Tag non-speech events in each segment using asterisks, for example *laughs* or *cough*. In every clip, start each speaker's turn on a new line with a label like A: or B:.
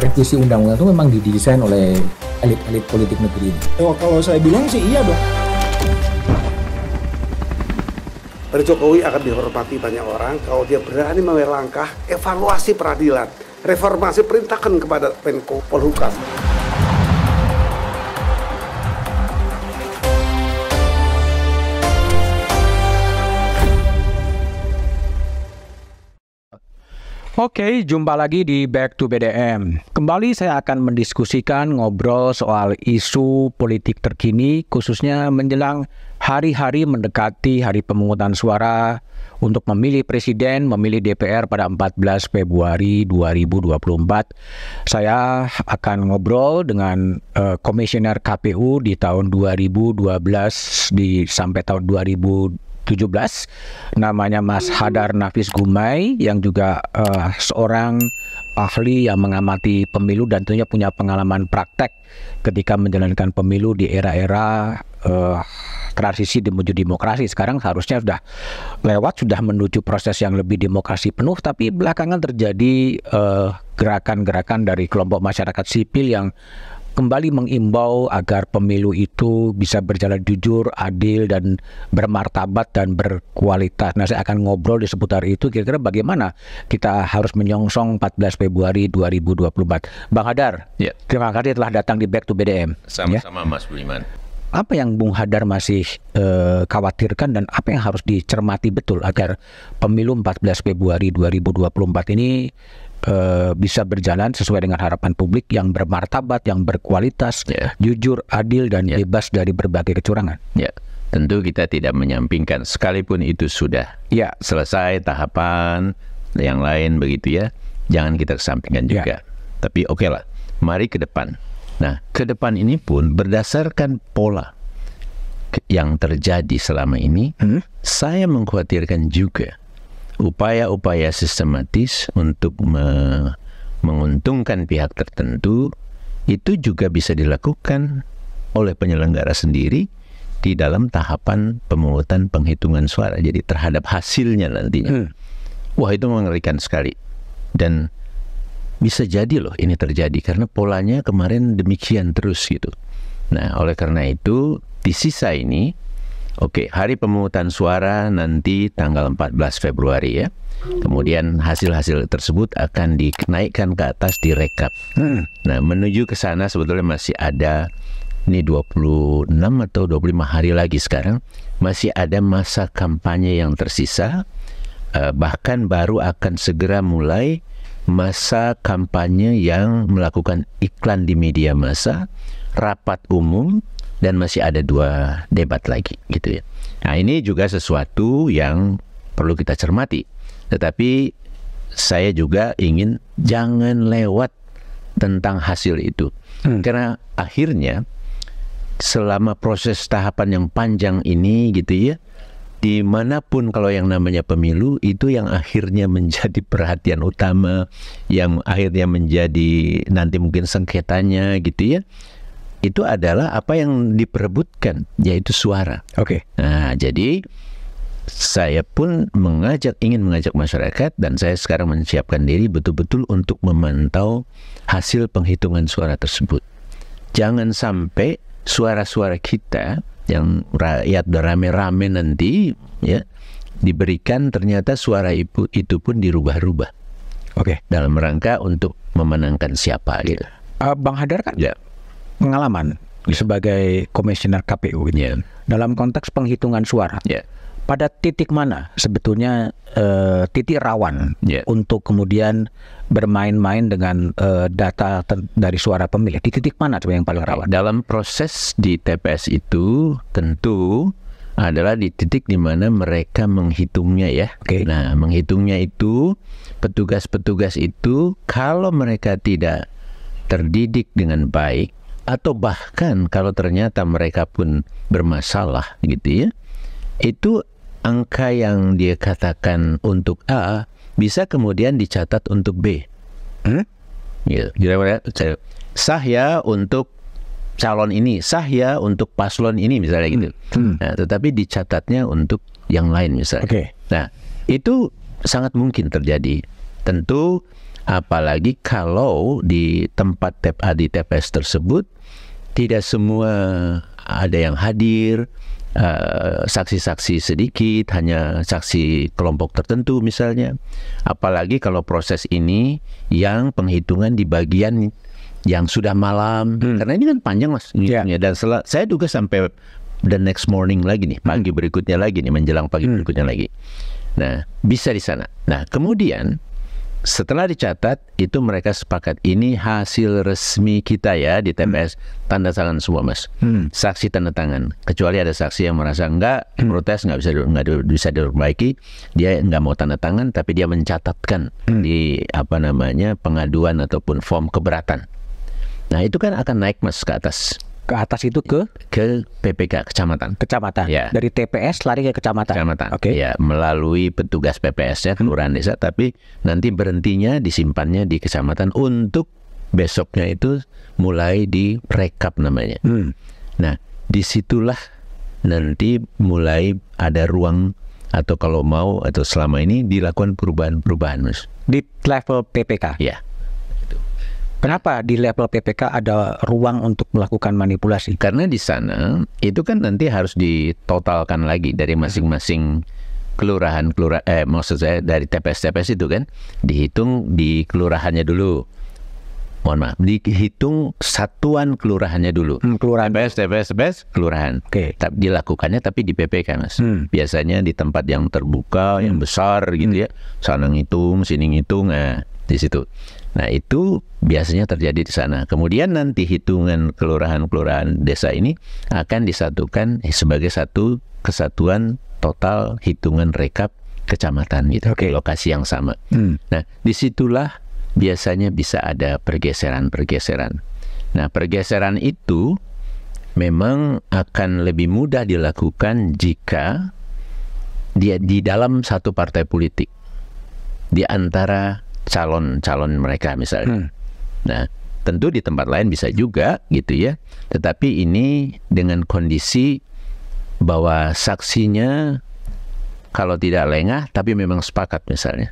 A: revisi undang-undang itu memang didesain oleh elit-elit politik
B: negeri ini? Oh, kalau saya bilang sih iya dong. Pak Jokowi akan dihormati banyak orang kalau dia berani mengambil langkah evaluasi peradilan, reformasi perintahkan kepada Menko Polhukam.
A: Oke, jumpa lagi di Back to BDM. Kembali saya akan mendiskusikan ngobrol soal isu politik terkini khususnya menjelang hari-hari mendekati hari pemungutan suara untuk memilih presiden, memilih DPR pada 14 Februari 2024. Saya akan ngobrol dengan uh, komisioner KPU di tahun 2012 di sampai tahun 2000 2017 namanya Mas Hadar Nafis Gumai yang juga uh, seorang ahli yang mengamati pemilu dan tentunya punya pengalaman praktek ketika menjalankan pemilu di era-era uh, transisi menuju demokrasi. Sekarang harusnya sudah lewat, sudah menuju proses yang lebih demokrasi penuh, tapi belakangan terjadi eh, gerakan-gerakan uh, gerakan -gerakan dari kelompok masyarakat sipil yang kembali mengimbau agar pemilu itu bisa berjalan jujur, adil, dan bermartabat dan berkualitas. Nah, saya akan ngobrol di seputar itu kira-kira bagaimana kita harus menyongsong 14 Februari 2024. Bang Hadar, ya. terima kasih telah
B: datang di Back to BDM. Ya. Sama-sama ya. Mas Budiman.
A: Apa yang Bung Hadar masih eh, khawatirkan dan apa yang harus dicermati betul agar pemilu 14 Februari 2024 ini Eh, bisa berjalan sesuai dengan harapan publik yang bermartabat, yang berkualitas, yeah. jujur, adil, dan yeah. bebas dari berbagai kecurangan.
B: Yeah. Tentu kita tidak menyampingkan, sekalipun itu sudah yeah. selesai tahapan yang lain begitu ya, jangan kita kesampingkan ya. juga. Yeah. Tapi oke okay lah, mari ke depan. Nah, ke depan ini pun berdasarkan pola yang terjadi selama ini, hmm? saya mengkhawatirkan juga upaya-upaya sistematis untuk me menguntungkan pihak tertentu itu juga bisa dilakukan oleh penyelenggara sendiri di dalam tahapan pemungutan penghitungan suara jadi terhadap hasilnya nantinya. Hmm. Wah, itu mengerikan sekali. Dan bisa jadi loh ini terjadi karena polanya kemarin demikian terus gitu. Nah, oleh karena itu di sisa ini Oke, hari pemungutan suara nanti tanggal 14 Februari ya. Kemudian hasil-hasil tersebut akan dinaikkan ke atas di rekap. Hmm. Nah, menuju ke sana sebetulnya masih ada ini 26 atau 25 hari lagi sekarang masih ada masa kampanye yang tersisa eh, bahkan baru akan segera mulai masa kampanye yang melakukan iklan di media massa, rapat umum, dan masih ada dua debat lagi gitu ya. Nah ini juga sesuatu yang perlu kita cermati. Tetapi saya juga ingin jangan lewat tentang hasil itu. Hmm. Karena akhirnya selama proses tahapan yang panjang ini gitu ya, dimanapun kalau yang namanya pemilu itu yang akhirnya menjadi perhatian utama, yang akhirnya menjadi nanti mungkin sengketanya gitu ya, itu adalah apa yang diperebutkan yaitu suara. Oke. Okay. Nah, jadi saya pun mengajak ingin mengajak masyarakat dan saya sekarang menyiapkan diri betul-betul untuk memantau hasil penghitungan suara tersebut. Jangan sampai suara-suara kita yang rakyat rame-rame nanti ya diberikan ternyata suara itu, itu pun dirubah-rubah. Oke, okay. dalam rangka untuk memenangkan siapa gitu. Uh, Bang Hadar kan ya pengalaman
A: sebagai komisioner KPU yeah. dalam konteks penghitungan suara. Yeah. Pada titik mana sebetulnya uh, titik rawan yeah. untuk kemudian bermain-main dengan uh, data dari suara pemilih? Di titik mana coba yang paling
B: rawan? Dalam proses di TPS itu tentu adalah di titik di mana mereka menghitungnya ya. Okay. Nah, menghitungnya itu petugas-petugas itu kalau mereka tidak terdidik dengan baik atau bahkan kalau ternyata mereka pun bermasalah gitu ya itu angka yang dia katakan untuk A bisa kemudian dicatat untuk B hmm? gitu. sah ya untuk calon ini sah ya untuk paslon ini misalnya gitu hmm. hmm. nah, tetapi dicatatnya untuk yang lain misalnya okay. nah itu sangat mungkin terjadi tentu Apalagi kalau di tempat tep ah, di TPS tersebut tidak semua ada yang hadir, eh, saksi-saksi uh, sedikit, hanya saksi kelompok tertentu misalnya. Apalagi kalau proses ini yang penghitungan di bagian yang sudah malam, hmm. karena ini kan panjang mas, yeah. dan saya duga sampai the next morning lagi nih, pagi hmm. berikutnya lagi nih, menjelang pagi hmm. berikutnya lagi. Nah, bisa di sana. Nah, kemudian setelah dicatat itu mereka sepakat ini hasil resmi kita ya di TPS hmm. tanda tangan semua mas hmm. saksi tanda tangan kecuali ada saksi yang merasa enggak hmm. protes nggak bisa nggak bisa diperbaiki dia nggak mau tanda tangan tapi dia mencatatkan hmm. di apa namanya pengaduan ataupun form keberatan nah itu kan akan naik mas ke atas ke atas itu ke ke PPK kecamatan. Kecamatan. Ya. Dari TPS lari ke kecamatan. Kecamatan. Oke. Okay. Ya, melalui petugas PPS ya hmm. kelurahan desa tapi nanti berhentinya disimpannya di kecamatan untuk besoknya itu mulai di rekap namanya. Hmm. Nah, disitulah nanti mulai ada ruang atau kalau mau atau selama ini dilakukan perubahan-perubahan, Mas. Di level PPK. Ya. Kenapa di level PPK ada ruang untuk melakukan manipulasi? Karena di sana itu kan nanti harus ditotalkan lagi dari masing-masing kelurahan kelurahan eh maksud saya dari TPS-TPS itu kan dihitung di kelurahannya dulu. Mohon maaf, dihitung satuan kelurahannya dulu. Hmm, kelurahan. TPS, TPS, TPS, kelurahan. Oke. Okay. Dilakukannya tapi di PPK mas. Hmm. Biasanya di tempat yang terbuka, hmm. yang besar gitu hmm. ya. Sana ngitung, sini ngitung, eh, di situ. Nah, itu biasanya terjadi di sana. Kemudian nanti hitungan kelurahan-kelurahan desa ini akan disatukan sebagai satu kesatuan total hitungan rekap kecamatan gitu okay. lokasi yang sama. Hmm. Nah, disitulah biasanya bisa ada pergeseran-pergeseran. Nah, pergeseran itu memang akan lebih mudah dilakukan jika dia di dalam satu partai politik di antara calon-calon mereka misalnya. Hmm. Nah, tentu di tempat lain bisa juga gitu ya. Tetapi ini dengan kondisi bahwa saksinya kalau tidak lengah tapi memang sepakat misalnya.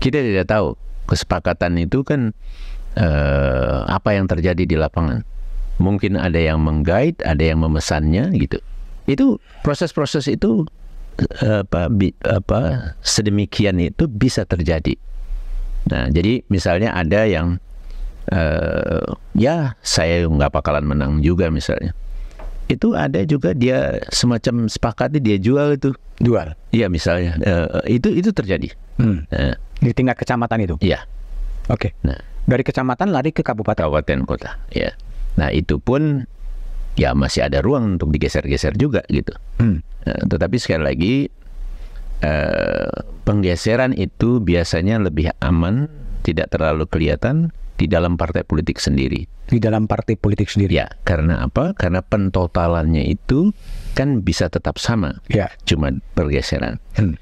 B: Kita tidak tahu kesepakatan itu kan eh, apa yang terjadi di lapangan. Mungkin ada yang menggait, ada yang memesannya gitu. Itu proses-proses itu eh, apa, bi, apa sedemikian itu bisa terjadi Nah, jadi misalnya ada yang uh, ya saya nggak bakalan menang juga misalnya. Itu ada juga dia semacam sepakati dia jual itu. Jual. Iya misalnya uh, itu itu terjadi. Hmm. Uh, Di tingkat kecamatan itu. Iya. Oke. Okay. Nah, dari kecamatan lari ke kabupaten. Kabupaten kota. Ya. Nah itu pun ya masih ada ruang untuk digeser-geser juga gitu. Hmm. Uh, tetapi sekali lagi. Uh, penggeseran itu biasanya lebih aman, tidak terlalu kelihatan di dalam partai politik sendiri. Di dalam partai politik sendiri. Ya, karena apa? Karena pentotalannya itu kan bisa tetap sama. Ya. Cuma pergeseran. Hmm.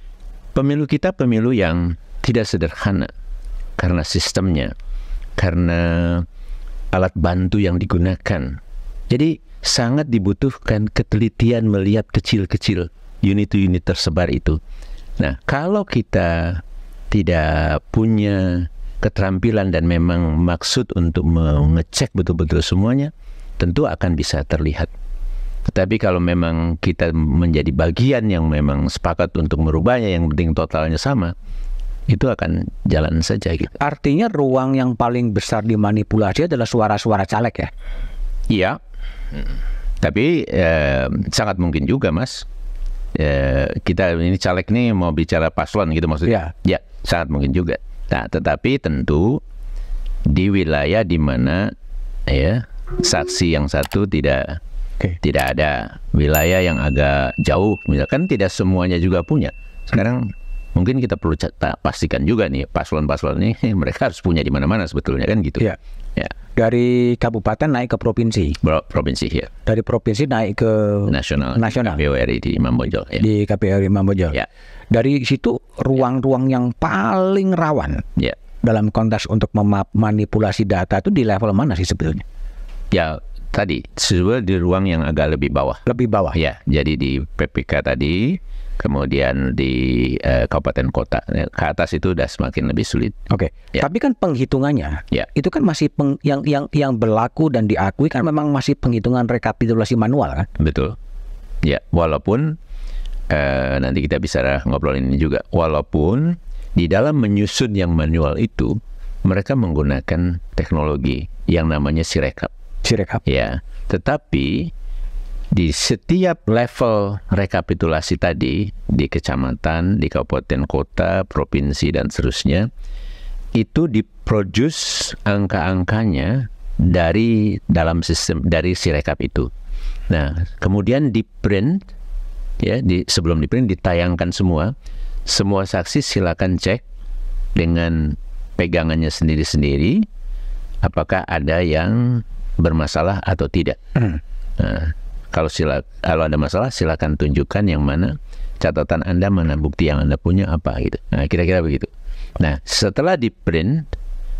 B: Pemilu kita pemilu yang tidak sederhana karena sistemnya, karena alat bantu yang digunakan. Jadi sangat dibutuhkan ketelitian melihat kecil-kecil unit-unit tersebar itu Nah, kalau kita tidak punya keterampilan dan memang maksud untuk mengecek betul-betul semuanya, tentu akan bisa terlihat. Tetapi kalau memang kita menjadi bagian yang memang sepakat untuk merubahnya, yang penting totalnya sama, itu akan jalan saja gitu. Artinya
A: ruang yang paling besar dimanipulasi adalah suara-suara caleg ya?
B: Iya. Tapi eh, sangat mungkin juga, Mas eh, kita ini caleg nih mau bicara paslon gitu maksudnya. Ya. ya, sangat mungkin juga. Nah, tetapi tentu di wilayah di mana ya saksi yang satu tidak okay. tidak ada wilayah yang agak jauh, misalkan tidak semuanya juga punya. Sekarang mungkin kita perlu pastikan juga nih paslon-paslon ini *laughs* mereka harus punya di mana-mana sebetulnya kan gitu. Ya dari kabupaten naik ke provinsi. Bro, provinsi ya.
A: Dari provinsi naik ke nasional. Nasional. KPWRI di Mambojo. Ya. Di KPRI Mambojo. Ya. Dari situ ruang-ruang yang paling rawan ya. dalam konteks untuk memanipulasi data itu di level mana sih sebetulnya?
B: Ya tadi sebetulnya di ruang yang agak lebih bawah. Lebih bawah. Ya. Jadi di PPK tadi kemudian di uh, kabupaten kota ya, ke atas itu udah semakin lebih sulit. Oke. Okay. Ya. Tapi kan
A: penghitungannya ya. itu kan masih peng, yang yang yang berlaku dan diakui kan memang masih penghitungan rekapitulasi manual kan?
B: Betul. Ya, walaupun eh, nanti kita bisa ngobrol ini juga. Walaupun di dalam menyusun yang manual itu mereka menggunakan teknologi yang namanya sirekap. Sirekap. Ya. Tetapi di setiap level rekapitulasi tadi di kecamatan, di kabupaten kota, provinsi dan seterusnya itu diproduce angka-angkanya dari dalam sistem dari si rekap itu. Nah, kemudian di print ya di sebelum di print ditayangkan semua. Semua saksi silakan cek dengan pegangannya sendiri-sendiri apakah ada yang bermasalah atau tidak. Hmm. Nah, kalau sila, kalau ada masalah silakan tunjukkan yang mana catatan Anda, mana bukti yang Anda punya apa gitu. Nah, kira-kira begitu. Nah, setelah di print,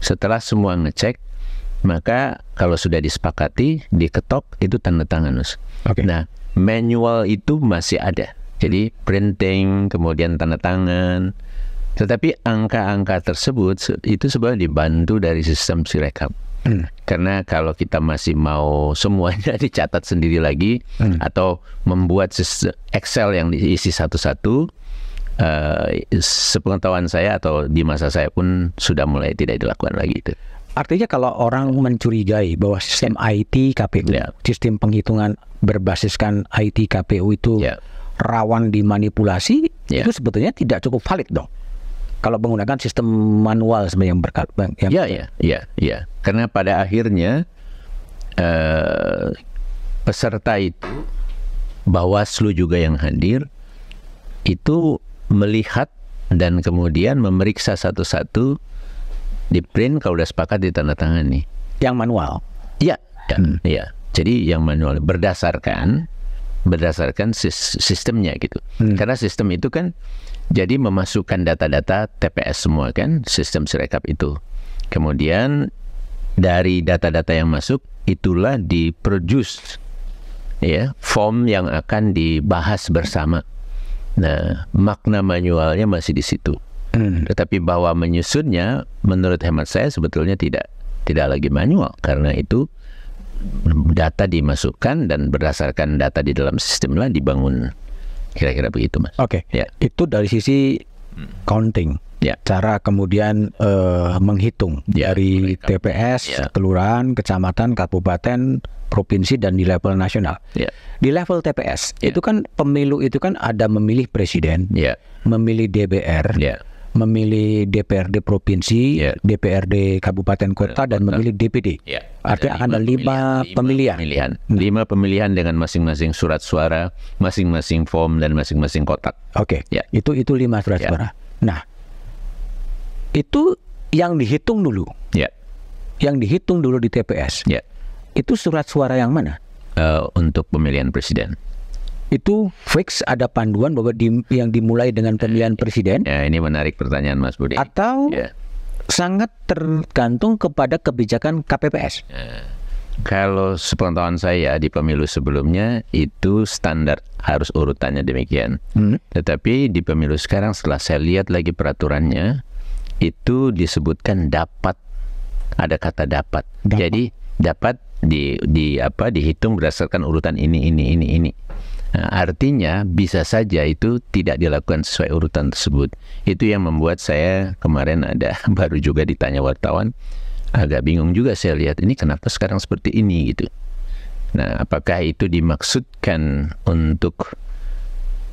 B: setelah semua ngecek, maka kalau sudah disepakati, diketok itu tanda tangan, Nus. Okay. Nah, manual itu masih ada. Jadi printing, kemudian tanda tangan, tetapi angka-angka tersebut itu sebenarnya dibantu dari sistem sirekap. Hmm karena kalau kita masih mau semuanya *laughs* dicatat sendiri lagi hmm. atau membuat Excel yang diisi satu-satu uh, sepengetahuan saya atau di masa saya pun sudah mulai tidak dilakukan lagi itu.
A: Artinya kalau orang mencurigai bahwa sistem ya. IT KPU, yeah. sistem penghitungan berbasiskan IT KPU itu yeah. rawan dimanipulasi, yeah. itu sebetulnya tidak cukup valid dong kalau menggunakan sistem manual sebenarnya yang berkat yang ya
B: ya ya ya karena pada akhirnya eh, peserta itu Bawaslu juga yang hadir itu melihat dan kemudian memeriksa satu-satu di print kalau udah sepakat ditandatangani yang manual ya ya, hmm. ya. jadi yang manual berdasarkan berdasarkan sistemnya gitu hmm. karena sistem itu kan jadi memasukkan data-data TPS semua kan, sistem sirekap itu. Kemudian dari data-data yang masuk itulah diproduce ya form yang akan dibahas bersama. Nah, makna manualnya masih di situ. Hmm. Tetapi bahwa menyusunnya menurut hemat saya sebetulnya tidak tidak lagi manual karena itu data dimasukkan dan berdasarkan data di dalam sistemlah dibangun Kira-kira begitu, Mas. Oke. Okay. Ya. Itu
A: dari sisi counting. Ya. Cara kemudian uh, menghitung ya, dari mereka. TPS, ya. kelurahan, kecamatan, kabupaten, provinsi dan di level nasional. Ya. Di level TPS ya. itu kan pemilu itu kan ada memilih presiden, ya. memilih DPR, ya memilih DPRD provinsi, yeah. DPRD kabupaten kota dan memilih DPD. Yeah. Artinya ada lima, akan ada lima pemilihan. pemilihan.
B: Nah. Lima pemilihan dengan masing-masing surat suara, masing-masing form dan masing-masing kotak. Oke. Okay. Ya. Yeah.
A: Itu itu lima surat yeah. suara. Nah, itu yang dihitung dulu. Yeah. Yang dihitung dulu di TPS. Yeah. Itu surat suara yang mana? Uh, untuk pemilihan presiden itu fix ada panduan bahwa di, yang dimulai dengan
B: hmm. pemilihan presiden. Ya, ini menarik pertanyaan Mas Budi. Atau ya. sangat
A: tergantung kepada kebijakan KPPS. Ya.
B: Kalau sepengetahuan saya di pemilu sebelumnya itu standar harus urutannya demikian. Hmm. Tetapi di pemilu sekarang setelah saya lihat lagi peraturannya itu disebutkan dapat ada kata dapat. dapat. Jadi dapat di di apa dihitung berdasarkan urutan ini ini ini ini. Nah, artinya bisa saja itu tidak dilakukan sesuai urutan tersebut. Itu yang membuat saya kemarin ada *laughs* baru juga ditanya wartawan agak bingung juga saya lihat ini kenapa sekarang seperti ini gitu. Nah, apakah itu dimaksudkan untuk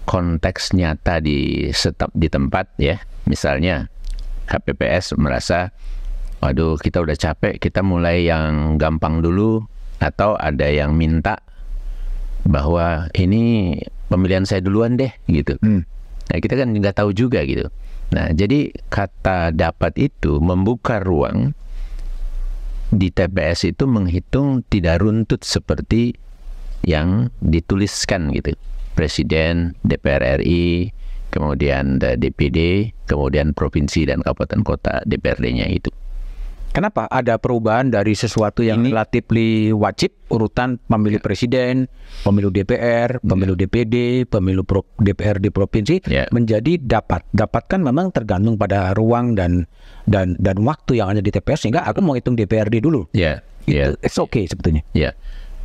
B: konteks nyata di setap di tempat ya? Misalnya KPPS merasa waduh kita udah capek, kita mulai yang gampang dulu atau ada yang minta bahwa ini pemilihan saya duluan deh gitu. Hmm. Nah kita kan nggak tahu juga gitu. Nah jadi kata dapat itu membuka ruang di TPS itu menghitung tidak runtut seperti yang dituliskan gitu. Presiden, DPR RI, kemudian DPD, eh, kemudian provinsi dan kabupaten kota DPRD-nya itu.
A: Kenapa ada perubahan dari sesuatu yang ini? relatif wajib urutan pemilu yeah. presiden, pemilu DPR, ya. pemilu yeah. DPD, pemilu pro DPR di provinsi yeah. menjadi dapat. Dapatkan memang tergantung pada ruang dan dan dan waktu yang ada di TPS sehingga
B: aku mau hitung DPRD dulu. Ya. Yeah. Itu oke ya. okay sebetulnya. Ya. Yeah.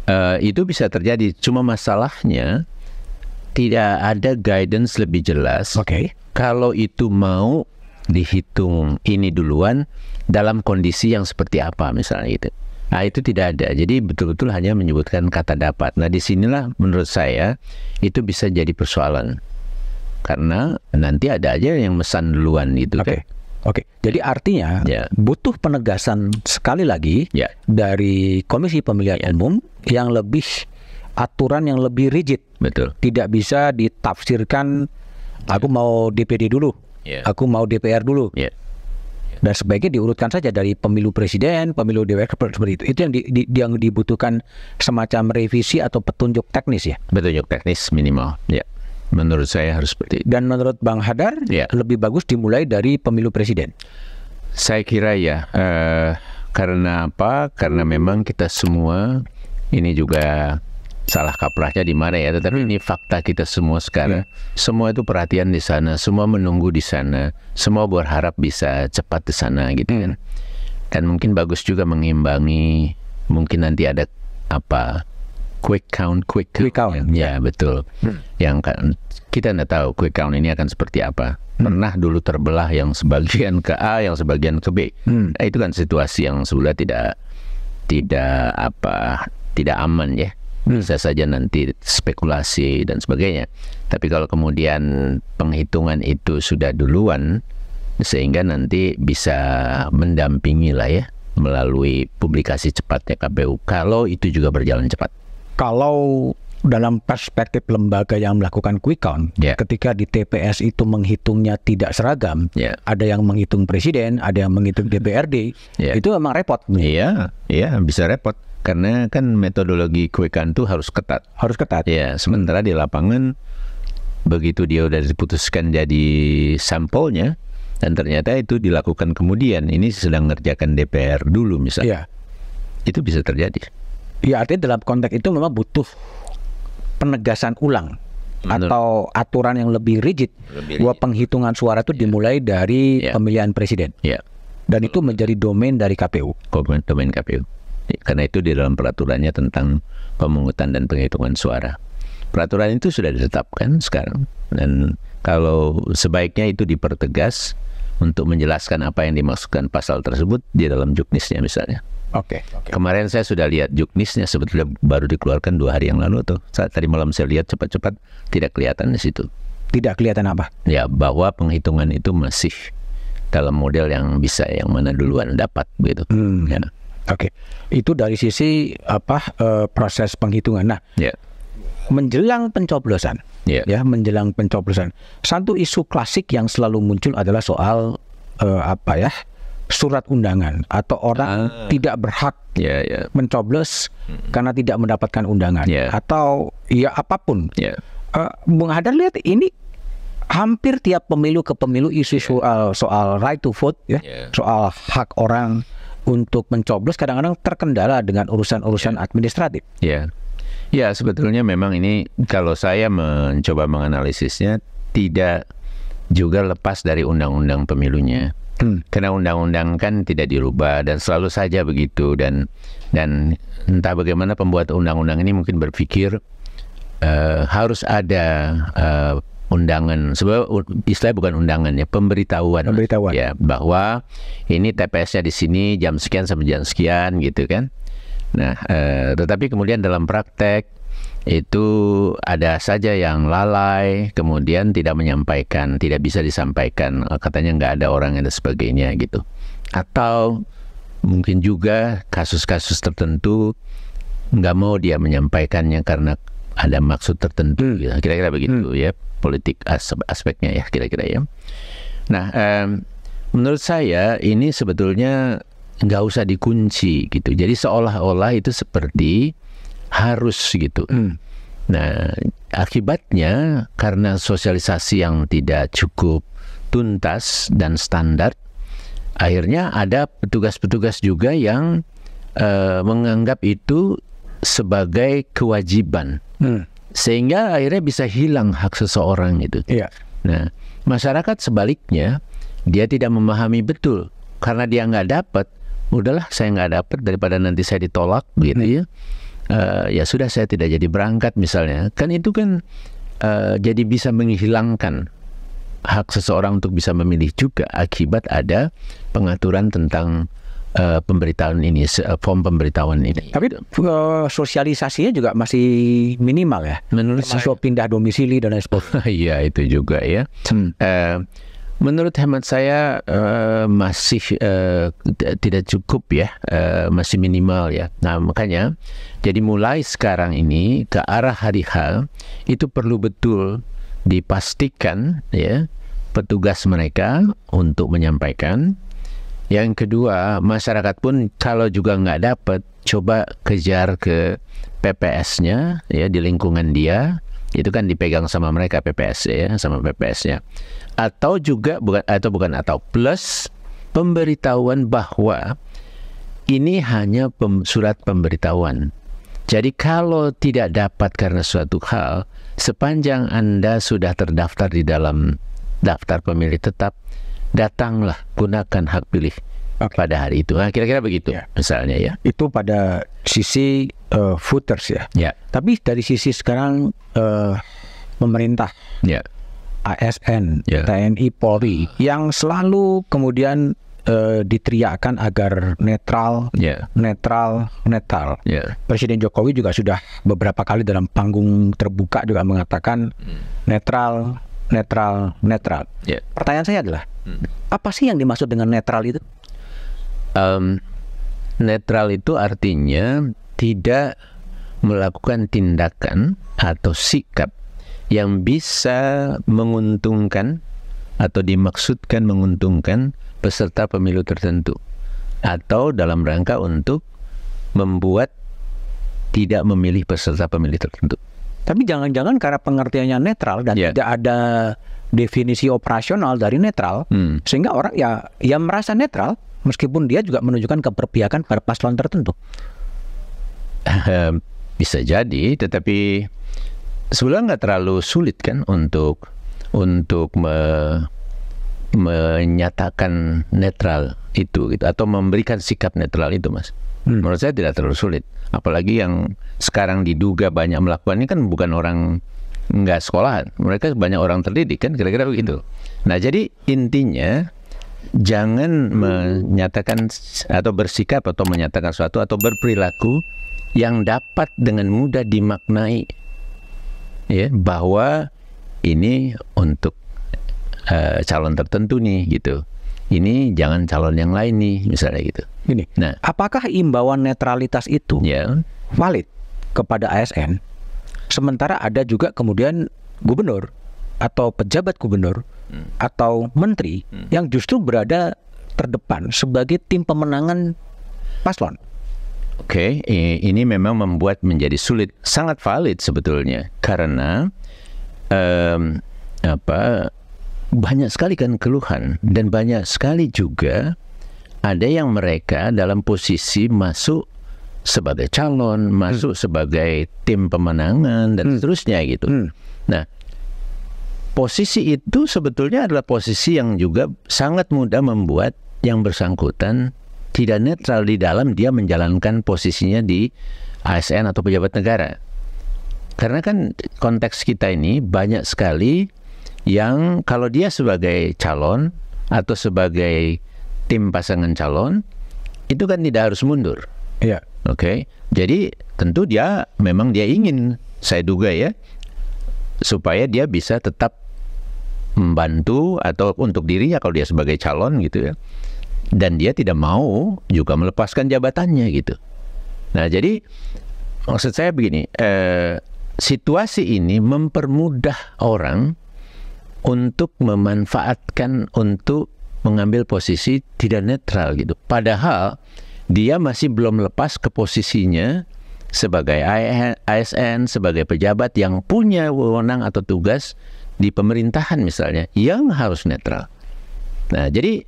B: Uh, itu bisa terjadi. Cuma masalahnya tidak ada guidance lebih jelas. Oke. Okay. Kalau itu mau dihitung ini duluan dalam kondisi yang seperti apa misalnya itu, Nah, itu tidak ada. Jadi betul-betul hanya menyebutkan kata dapat. Nah, disinilah menurut saya itu bisa jadi persoalan. Karena nanti ada aja yang mesan duluan gitu okay. kan. Oke, jadi artinya yeah. butuh penegasan
A: sekali lagi yeah. dari Komisi Pemilihan yeah. Umum yang lebih aturan yang lebih rigid. Betul. Tidak bisa ditafsirkan aku mau DPD dulu, ya. aku mau DPR dulu. Ya dan sebaiknya diurutkan saja dari pemilu presiden, pemilu DPR seperti itu. Itu yang di, di, yang dibutuhkan semacam revisi atau
B: petunjuk teknis ya. Petunjuk teknis minimal. Ya. Menurut saya harus seperti itu. Dan menurut Bang Hadar ya. lebih bagus dimulai dari pemilu presiden. Saya kira ya. Uh, karena apa? Karena memang kita semua ini juga salah kaprahnya di mana ya, tetapi hmm. ini fakta kita semua sekarang. Yeah. Semua itu perhatian di sana, semua menunggu di sana, semua berharap bisa cepat di sana gitu kan. hmm. kan. Dan mungkin bagus juga mengimbangi, mungkin nanti ada apa quick count, quick count. Quick count. Ya, ya betul. Hmm. Yang kita tidak tahu quick count ini akan seperti apa. Hmm. Pernah dulu terbelah yang sebagian ke A, yang sebagian ke B. Hmm. Nah, itu kan situasi yang sudah tidak tidak apa tidak aman ya bisa hmm, saja nanti spekulasi dan sebagainya. Tapi kalau kemudian penghitungan itu sudah duluan, sehingga nanti bisa mendampingi lah ya melalui publikasi cepatnya KPU kalau itu juga berjalan cepat. Kalau
A: dalam perspektif lembaga yang melakukan quick count, yeah. ketika di TPS itu menghitungnya tidak seragam, yeah. ada yang menghitung presiden, ada yang menghitung DPRD, yeah. itu
B: memang repot. Iya, yeah, iya yeah, bisa repot. Karena kan metodologi quick count itu harus ketat. Harus ketat. Ya, sementara di lapangan begitu dia udah diputuskan jadi sampelnya dan ternyata itu dilakukan kemudian ini sedang ngerjakan DPR dulu misalnya. Iya. Itu bisa terjadi. Ya, artinya dalam konteks itu memang butuh
A: penegasan ulang Menurut. atau aturan yang lebih rigid, lebih penghitungan suara itu ya. dimulai dari ya. pemilihan presiden. Ya. Dan itu menjadi domain dari
B: KPU. Domain KPU. Karena itu di dalam peraturannya tentang pemungutan dan penghitungan suara. Peraturan itu sudah ditetapkan sekarang dan kalau sebaiknya itu dipertegas untuk menjelaskan apa yang dimaksudkan pasal tersebut di dalam juknisnya misalnya. Oke. Okay, okay. Kemarin saya sudah lihat juknisnya sebetulnya baru dikeluarkan dua hari yang lalu tuh. Saat tadi malam saya lihat cepat-cepat tidak kelihatan di situ. Tidak kelihatan apa? Ya bahwa penghitungan itu masih dalam model yang bisa yang mana duluan dapat begitu. Hmm. Ya. Oke. Okay. Itu dari sisi apa uh, proses penghitungan. Nah, yeah.
A: menjelang pencoblosan, yeah. ya menjelang pencoblosan, satu isu klasik yang selalu muncul adalah soal uh, apa ya surat undangan atau orang uh, tidak berhak yeah, yeah. mencoblos hmm. karena tidak mendapatkan undangan yeah. atau ya apapun. Yeah. Ya. Uh, Bung Hadar lihat ini hampir tiap pemilu ke pemilu isu ya. soal soal right to vote ya, yeah. soal hak orang untuk mencoblos kadang-kadang terkendala dengan urusan-urusan ya. administratif.
B: Ya. Ya, sebetulnya memang ini kalau saya mencoba menganalisisnya tidak juga lepas dari undang-undang pemilunya. Hmm. Karena undang-undang kan tidak dirubah dan selalu saja begitu dan dan entah bagaimana pembuat undang-undang ini mungkin berpikir uh, harus ada uh, undangan sebab istilah bukan undangan ya pemberitahuan pemberitahuan ya bahwa ini TPS-nya di sini jam sekian sampai jam sekian gitu kan nah eh, tetapi kemudian dalam praktek itu ada saja yang lalai kemudian tidak menyampaikan tidak bisa disampaikan eh, katanya nggak ada orang dan sebagainya gitu atau mungkin juga kasus-kasus tertentu nggak mau dia menyampaikannya karena ada maksud tertentu hmm. gitu. kira-kira begitu hmm. ya politik aspek aspeknya ya kira-kira ya. Nah, um, menurut saya ini sebetulnya nggak usah dikunci gitu. Jadi seolah-olah itu seperti harus gitu. Hmm. Nah, akibatnya karena sosialisasi yang tidak cukup tuntas dan standar, akhirnya ada petugas-petugas juga yang uh, menganggap itu sebagai kewajiban. Hmm sehingga akhirnya bisa hilang hak seseorang itu. Iya. Nah, masyarakat sebaliknya dia tidak memahami betul karena dia nggak dapat, udahlah saya nggak dapat daripada nanti saya ditolak gitu hmm. ya. Uh, ya sudah saya tidak jadi berangkat misalnya. Kan itu kan uh, jadi bisa menghilangkan hak seseorang untuk bisa memilih juga akibat ada pengaturan tentang uh, pemberitahuan ini, eh, form pemberitahuan ini. Tapi uh, sosialisasinya juga masih minimal ya. Menurut siswa pindah domisili dan lain sebagainya. *laughs* Iya itu juga ya. Hmm. Uh, menurut hemat saya uh, masih uh, tidak cukup ya, uh, masih minimal ya. Nah makanya jadi mulai sekarang ini ke arah hari hal itu perlu betul dipastikan ya petugas mereka untuk menyampaikan yang kedua, masyarakat pun kalau juga nggak dapat, coba kejar ke PPS-nya ya di lingkungan dia. Itu kan dipegang sama mereka PPS ya, sama PPS-nya. Atau juga bukan atau bukan atau plus pemberitahuan bahwa ini hanya pem, surat pemberitahuan. Jadi kalau tidak dapat karena suatu hal, sepanjang Anda sudah terdaftar di dalam daftar pemilih tetap, datanglah gunakan hak pilih okay. pada hari itu. Nah, kira-kira begitu yeah. misalnya ya. Itu pada sisi uh, eh, footers ya. Ya. Tapi dari
A: sisi sekarang uh, pemerintah. yeah. ASN, yeah. TNI, Polri yang selalu kemudian uh, diteriakkan agar netral, yeah. netral, netral. Yeah. Presiden Jokowi juga sudah beberapa kali dalam panggung terbuka juga mengatakan hmm. netral, netral netral.
B: Yeah. Pertanyaan saya adalah hmm. apa sih yang dimaksud dengan netral itu? Um, netral itu artinya tidak melakukan tindakan atau sikap yang bisa menguntungkan atau dimaksudkan menguntungkan peserta pemilu tertentu atau dalam rangka untuk membuat tidak memilih peserta pemilih tertentu.
A: Tapi jangan-jangan karena pengertiannya netral dan yeah. tidak ada definisi operasional dari netral, hmm. sehingga orang ya yang merasa netral meskipun dia juga menunjukkan
B: keberpihakan pada paslon tertentu. Bisa jadi, tetapi sebenarnya nggak terlalu sulit kan untuk untuk me, menyatakan netral itu gitu atau memberikan sikap netral itu, mas. Hmm. Menurut saya tidak terlalu sulit. Apalagi yang sekarang diduga banyak melakukan kan bukan orang nggak sekolahan. Mereka banyak orang terdidik kan kira-kira begitu. Nah jadi intinya jangan menyatakan atau bersikap atau menyatakan sesuatu atau berperilaku yang dapat dengan mudah dimaknai ya bahwa ini untuk uh, calon tertentu nih gitu ini jangan calon yang lain nih misalnya gitu. Gini. Nah, apakah imbauan netralitas itu yeah. valid kepada ASN?
A: Sementara ada juga kemudian gubernur atau pejabat gubernur hmm. atau menteri hmm. yang justru berada terdepan sebagai tim pemenangan
B: paslon. Oke, okay, ini memang membuat menjadi sulit, sangat valid sebetulnya karena um, apa banyak sekali kan keluhan dan banyak sekali juga ada yang mereka dalam posisi masuk sebagai calon, hmm. masuk hmm. sebagai tim pemenangan dan hmm. seterusnya gitu. Hmm. Nah, posisi itu sebetulnya adalah posisi yang juga sangat mudah membuat yang bersangkutan tidak netral di dalam dia menjalankan posisinya di ASN atau pejabat negara. Karena kan konteks kita ini banyak sekali yang kalau dia sebagai calon atau sebagai tim pasangan calon itu kan tidak harus mundur. Iya. Oke. Okay? Jadi tentu dia memang dia ingin saya duga ya supaya dia bisa tetap membantu atau untuk dirinya kalau dia sebagai calon gitu ya. Dan dia tidak mau juga melepaskan jabatannya gitu. Nah, jadi maksud saya begini, eh situasi ini mempermudah orang untuk memanfaatkan untuk mengambil posisi tidak netral gitu. Padahal dia masih belum lepas ke posisinya sebagai ASN, sebagai pejabat yang punya wewenang atau tugas di pemerintahan misalnya yang harus netral. Nah, jadi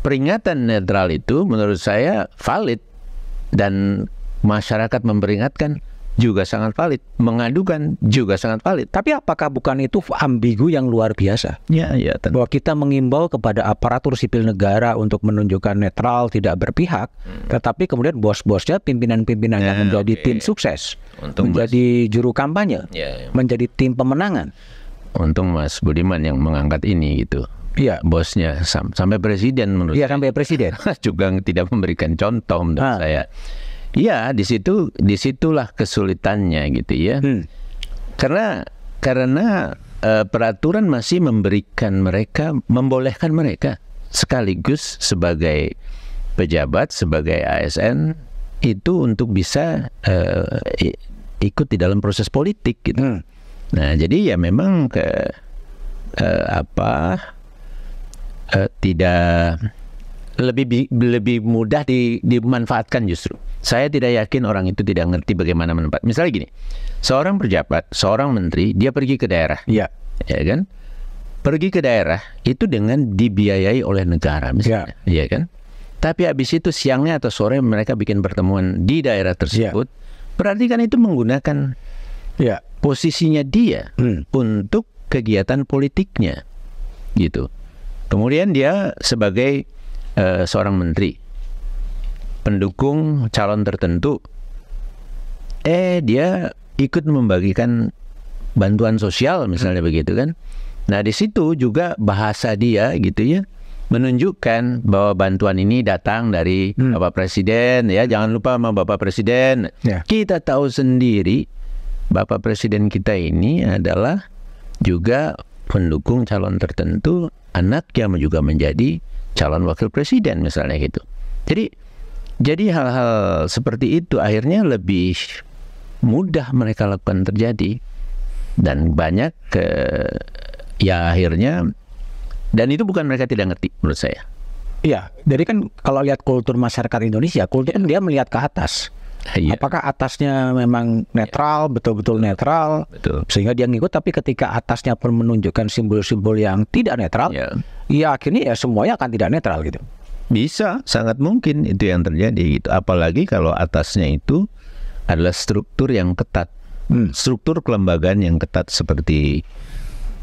B: peringatan netral itu menurut saya valid dan masyarakat memperingatkan juga sangat valid, mengadukan juga sangat valid. Tapi apakah bukan itu ambigu yang luar biasa? Ya, ya. Tentu.
A: Bahwa kita mengimbau kepada aparatur sipil negara untuk menunjukkan netral, tidak berpihak, hmm. tetapi kemudian bos-bosnya, pimpinan-pimpinan ya, yang menjadi okay. tim sukses, Untung menjadi mas. juru kampanye, ya,
B: ya. menjadi tim pemenangan. Untung Mas Budiman yang mengangkat ini gitu. Iya, bosnya sam sampai presiden menurut. Iya, sampai presiden. *laughs* juga tidak memberikan contoh menurut ha. Ah. saya. Iya, di situ disitulah kesulitannya gitu ya. Hmm. Karena karena uh, peraturan masih memberikan mereka membolehkan mereka sekaligus sebagai pejabat sebagai ASN itu untuk bisa uh, ikut di dalam proses politik gitu. Hmm. Nah, jadi ya memang ke uh, apa uh, tidak lebih lebih mudah di, dimanfaatkan justru. Saya tidak yakin orang itu tidak ngerti bagaimana menempat. Misalnya gini, seorang pejabat, seorang menteri, dia pergi ke daerah. Iya. Ya kan? Pergi ke daerah itu dengan dibiayai oleh negara misalnya, ya. iya ya kan? Tapi habis itu siangnya atau sore mereka bikin pertemuan di daerah tersebut. Ya. Berarti kan itu menggunakan ya. posisinya dia hmm. untuk kegiatan politiknya, gitu. Kemudian dia sebagai uh, seorang menteri pendukung calon tertentu eh dia ikut membagikan bantuan sosial misalnya hmm. begitu kan nah di situ juga bahasa dia gitu ya menunjukkan bahwa bantuan ini datang dari hmm. bapak presiden ya jangan lupa sama bapak presiden yeah. kita tahu sendiri bapak presiden kita ini adalah juga pendukung calon tertentu anak yang juga menjadi calon wakil presiden misalnya gitu. Jadi jadi hal-hal seperti itu akhirnya lebih mudah mereka lakukan terjadi dan banyak ke ya akhirnya dan itu bukan mereka tidak ngerti menurut saya. Iya, jadi kan kalau lihat kultur masyarakat Indonesia,
A: kultur dia melihat ke atas. Iya. apakah atasnya memang netral iya. betul-betul iya. netral Betul. sehingga dia ngikut tapi ketika atasnya pun menunjukkan simbol-simbol yang tidak netral iya.
B: ya akhirnya ya semuanya akan tidak netral gitu bisa sangat mungkin itu yang terjadi gitu apalagi kalau atasnya itu adalah struktur yang ketat hmm. struktur kelembagaan yang ketat seperti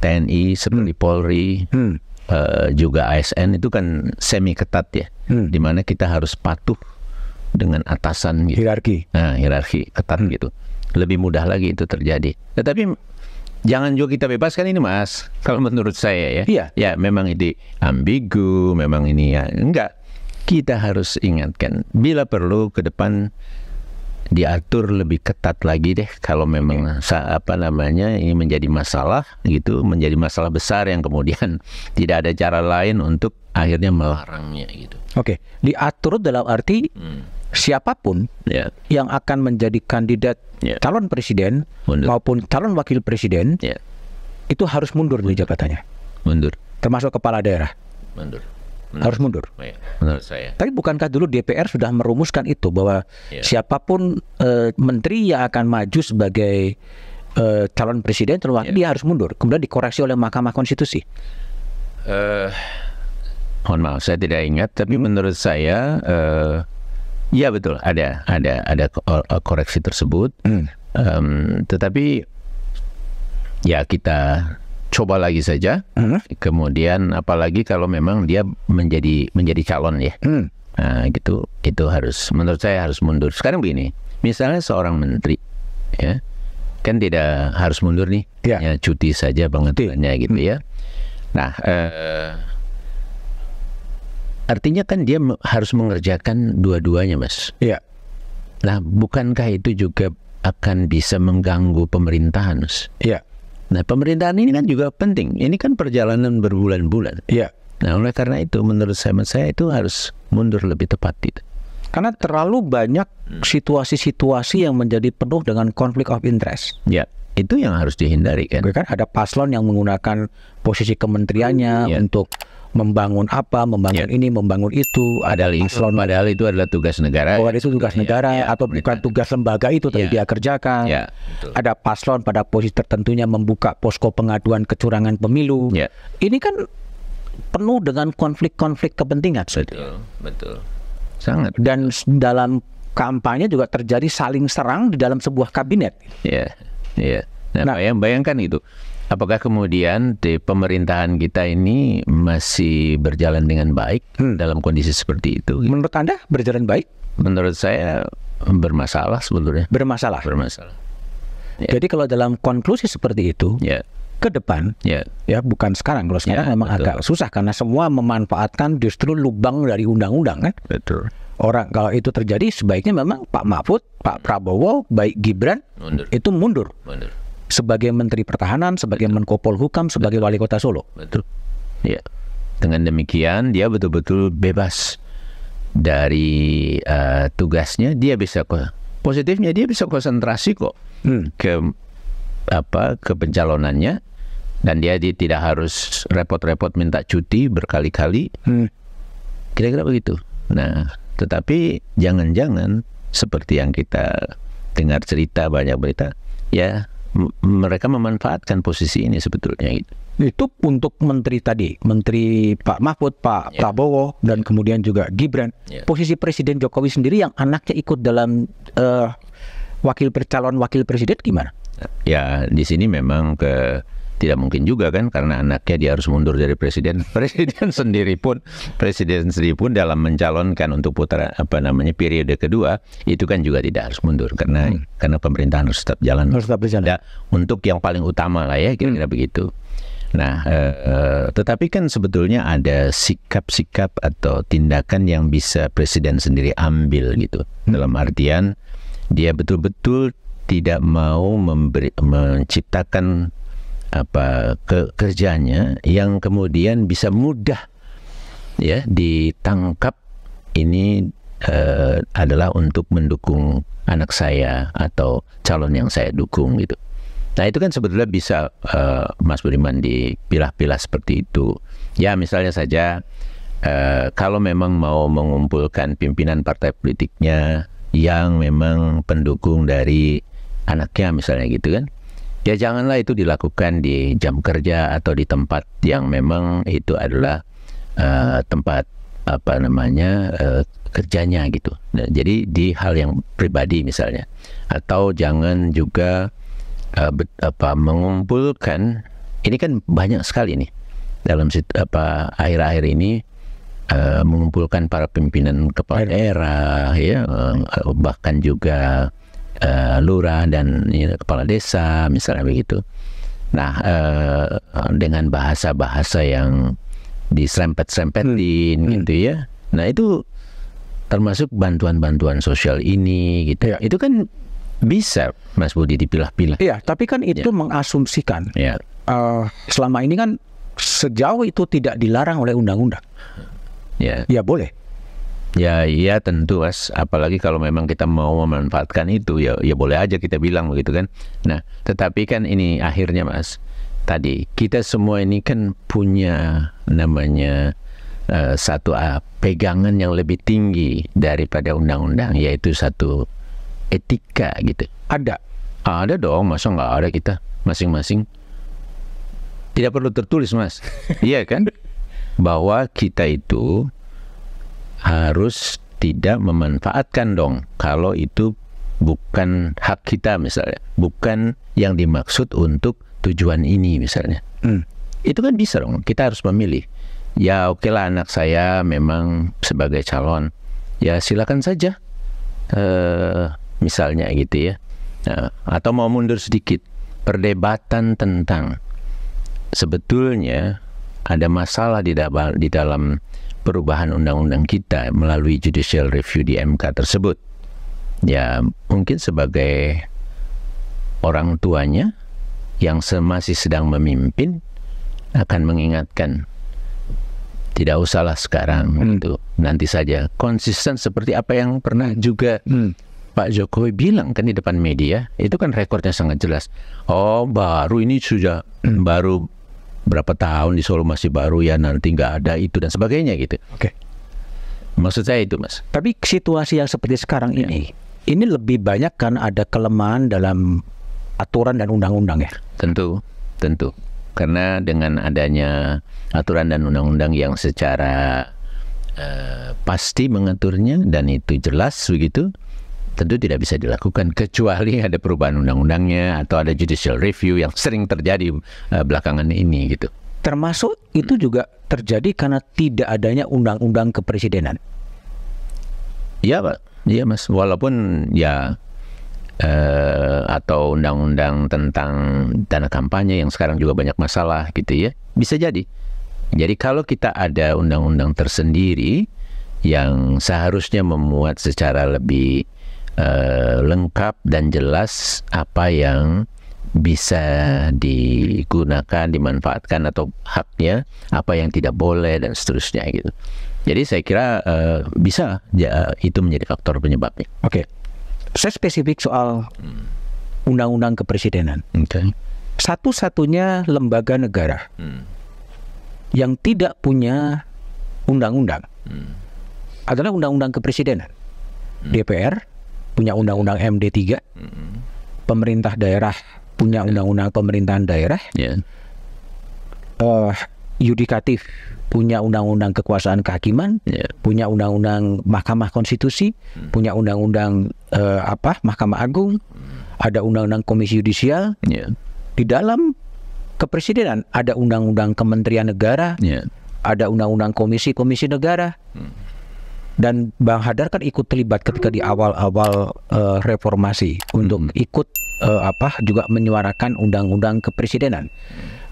B: TNI seperti hmm. Polri hmm. Uh, juga ASN itu kan semi ketat ya hmm. dimana kita harus patuh dengan atasan gitu. hierarki nah, hierarki ketat hmm. gitu lebih mudah lagi itu terjadi tetapi jangan juga kita bebaskan ini mas kalau menurut saya ya iya. ya memang ini ambigu memang ini ya enggak kita harus ingatkan bila perlu ke depan diatur lebih ketat lagi deh kalau memang apa namanya ini menjadi masalah gitu menjadi masalah besar yang kemudian *laughs* tidak ada cara lain untuk akhirnya melarangnya gitu. Oke, diatur dalam arti
A: hmm siapapun yeah. yang akan menjadi kandidat yeah. calon presiden mundur. maupun calon wakil presiden yeah. itu harus mundur, di dari jabatannya. Mundur. Termasuk kepala daerah. Mundur. Menurut, harus mundur. menurut saya. Tapi bukankah dulu DPR sudah merumuskan itu bahwa ya. siapapun e, menteri yang akan maju sebagai e, calon presiden terlebih ya. dia harus mundur. Kemudian dikoreksi oleh Mahkamah Konstitusi.
B: Uh, mohon maaf, saya tidak ingat. Tapi menurut saya uh, Iya betul, ada ada ada koreksi tersebut. Hmm. Um, tetapi ya kita coba lagi saja. Hmm. Kemudian apalagi kalau memang dia menjadi menjadi calon ya. Hmm. Nah, gitu itu harus menurut saya harus mundur. Sekarang begini, misalnya seorang menteri ya kan tidak harus mundur nih, ya, ya cuti saja gitu hmm. gitu ya. Nah, eh, Artinya kan dia harus mengerjakan dua-duanya, Mas. Iya. Nah, bukankah itu juga akan bisa mengganggu pemerintahan, Mas? Iya. Nah, pemerintahan ini kan juga penting. Ini kan perjalanan berbulan-bulan. Iya. Nah, oleh karena itu menurut saya, menurut saya itu harus mundur lebih tepat itu. Karena
A: terlalu banyak situasi-situasi yang menjadi penuh dengan konflik of interest. Ya, itu yang harus dihindari kan. Kan ada paslon yang menggunakan posisi kementeriannya ya. untuk membangun apa, membangun ya. ini, membangun itu. ada itu, padahal itu adalah tugas negara. Bahwa oh, itu tugas ya, negara ya, atau bukan tugas lembaga itu ya. dia kerjakan. Ya. Ada paslon pada posisi tertentunya membuka posko pengaduan kecurangan pemilu. Ya. Ini kan penuh dengan konflik-konflik kepentingan. Betul, betul. Sangat. Dan dalam kampanye juga terjadi saling serang di dalam sebuah kabinet.
B: Iya, iya. Nah, nah, bayangkan itu. Apakah kemudian di pemerintahan kita ini masih berjalan dengan baik hmm. dalam kondisi seperti itu? Menurut Anda berjalan baik? Menurut saya bermasalah sebetulnya. Bermasalah. Bermasalah. Yeah. Jadi kalau
A: dalam konklusi seperti itu, yeah ke depan yeah. ya bukan sekarang kalau sekarang yeah, memang betul. agak susah karena semua memanfaatkan justru lubang dari undang-undang kan betul orang kalau itu terjadi sebaiknya memang Pak Mahfud Pak Prabowo baik Gibran mundur. itu mundur, mundur sebagai Menteri Pertahanan, sebagai Menko Polhukam, sebagai Wali Kota Solo.
B: Betul. Ya. Dengan demikian dia betul-betul bebas dari uh, tugasnya. Dia bisa positifnya dia bisa konsentrasi kok hmm. ke apa ke pencalonannya dan dia, tidak harus repot-repot minta cuti berkali-kali. kira hmm. Kira-kira begitu. Nah, tetapi jangan-jangan seperti yang kita dengar cerita banyak berita, ya mereka memanfaatkan posisi ini sebetulnya gitu. itu. untuk menteri tadi,
A: menteri Pak Mahfud, Pak yeah. Prabowo, dan kemudian juga Gibran. Yeah. Posisi Presiden Jokowi sendiri yang anaknya ikut dalam uh, wakil calon wakil presiden gimana?
B: Ya di sini memang ke tidak mungkin juga kan karena anaknya dia harus mundur dari presiden. *laughs* Presiden sendiri pun presiden sendiri pun dalam mencalonkan untuk putra apa namanya periode kedua itu kan juga tidak harus mundur karena hmm. karena pemerintahan harus tetap jalan. Harus tetap jalan. Nah, untuk yang paling utama lah ya kira-kira hmm. begitu. Nah, eh, eh, tetapi kan sebetulnya ada sikap-sikap atau tindakan yang bisa presiden sendiri ambil gitu. Hmm. Dalam artian dia betul-betul tidak mau memberi, menciptakan apa ke kerjanya yang kemudian bisa mudah ya ditangkap ini eh, adalah untuk mendukung anak saya atau calon yang saya dukung gitu. Nah itu kan sebetulnya bisa eh, Mas Budiman dipilah-pilah seperti itu. Ya misalnya saja eh, kalau memang mau mengumpulkan pimpinan partai politiknya yang memang pendukung dari anaknya misalnya gitu kan ya janganlah itu dilakukan di jam kerja atau di tempat yang memang itu adalah uh, tempat apa namanya uh, kerjanya gitu. Nah, jadi di hal yang pribadi misalnya atau jangan juga uh, eh, be, apa mengumpulkan ini kan banyak sekali nih dalam apa akhir-akhir ini uh, mengumpulkan para pimpinan kepala daerah ya uh, bahkan juga uh, lurah dan ya, kepala desa misalnya begitu. Nah uh, dengan bahasa-bahasa yang diserempet-serempetin hmm. gitu ya. Nah itu termasuk bantuan-bantuan sosial ini gitu. Ya. Itu kan bisa Mas Budi dipilah-pilah. Iya,
A: tapi kan itu ya. mengasumsikan. Iya. Uh, selama ini kan
B: sejauh itu tidak
A: dilarang oleh undang-undang. Ya. Ya boleh.
B: Ya, iya tentu mas. Apalagi kalau memang kita mau memanfaatkan itu, ya, ya boleh aja kita bilang begitu kan. Nah, tetapi kan ini akhirnya mas, tadi kita semua ini kan punya namanya uh, satu uh, pegangan yang lebih tinggi daripada undang-undang, yaitu satu etika gitu. Ada, ada dong. Masa nggak ada kita masing-masing? Tidak perlu tertulis mas. *laughs* iya kan? Bahwa kita itu harus tidak memanfaatkan dong kalau itu bukan hak kita misalnya, bukan yang dimaksud untuk tujuan ini misalnya. Hmm. Itu kan bisa dong, kita harus memilih. Ya oke okay lah anak saya memang sebagai calon, ya silakan saja. Uh, misalnya gitu ya. Nah, atau mau mundur sedikit, perdebatan tentang sebetulnya ada masalah di, di dalam perubahan undang-undang kita melalui judicial review di MK tersebut. Ya, mungkin sebagai orang tuanya yang masih sedang memimpin akan mengingatkan tidak usahlah sekarang hmm. itu nanti saja konsisten seperti apa yang pernah juga hmm. Pak Jokowi bilang kan di depan media itu kan rekornya sangat jelas oh baru ini sudah hmm. baru berapa tahun di Solo masih baru ya nanti nggak ada itu dan sebagainya gitu. Oke. Okay. Maksud saya itu mas. Tapi situasi yang seperti sekarang ya. ini, ini lebih banyak kan ada kelemahan dalam aturan dan undang-undang ya. Tentu, tentu. Karena dengan adanya aturan dan undang-undang yang secara uh, pasti mengaturnya dan itu jelas begitu, tentu tidak bisa dilakukan kecuali ada perubahan undang-undangnya atau ada judicial review yang sering terjadi uh, belakangan ini gitu. Termasuk itu juga terjadi
A: karena tidak adanya undang-undang kepresidenan.
B: Iya pak, iya mas. Walaupun ya uh, atau undang-undang tentang dana kampanye yang sekarang juga banyak masalah gitu ya, bisa jadi. Jadi kalau kita ada undang-undang tersendiri yang seharusnya memuat secara lebih eh, lengkap dan jelas apa yang bisa digunakan, dimanfaatkan atau haknya apa yang tidak boleh dan seterusnya gitu. Jadi saya kira uh, bisa ya, itu menjadi faktor penyebabnya. Oke, okay.
A: saya spesifik soal
B: undang-undang kepresidenan. Okay.
A: Satu-satunya lembaga negara hmm. yang tidak punya undang-undang hmm. adalah undang-undang kepresidenan. Hmm. DPR punya undang-undang MD3, hmm. pemerintah daerah punya undang-undang pemerintahan daerah, yeah. uh, yudikatif punya undang-undang kekuasaan kehakiman, yeah. punya undang-undang Mahkamah Konstitusi, hmm. punya undang-undang uh, apa Mahkamah Agung, hmm. ada undang-undang Komisi Yudisial. Yeah. Di dalam kepresidenan ada undang-undang Kementerian Negara, yeah. ada undang-undang Komisi Komisi Negara. Hmm dan Bang Hadar kan ikut terlibat ketika di awal-awal uh, reformasi untuk hmm. ikut uh, apa juga menyuarakan undang-undang kepresidenan.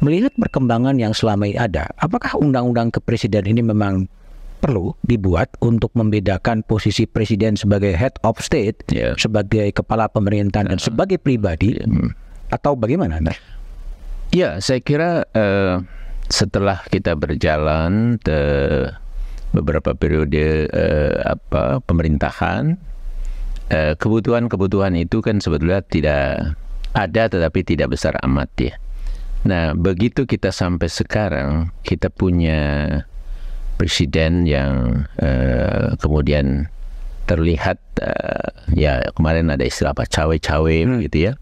A: Melihat perkembangan yang selama ini ada, apakah undang-undang kepresidenan ini memang perlu dibuat untuk membedakan posisi presiden sebagai head of state, yeah. sebagai kepala pemerintahan dan ya. sebagai pribadi yeah. Hmm. atau bagaimana? Ya,
B: Ya, saya kira uh, setelah kita berjalan beberapa periode eh, apa pemerintahan eh, kebutuhan-kebutuhan itu kan sebetulnya tidak ada tetapi tidak besar amat ya. Nah, begitu kita sampai sekarang kita punya presiden yang eh, kemudian terlihat eh, ya kemarin ada istilah apa cawe-cawe hmm. gitu ya.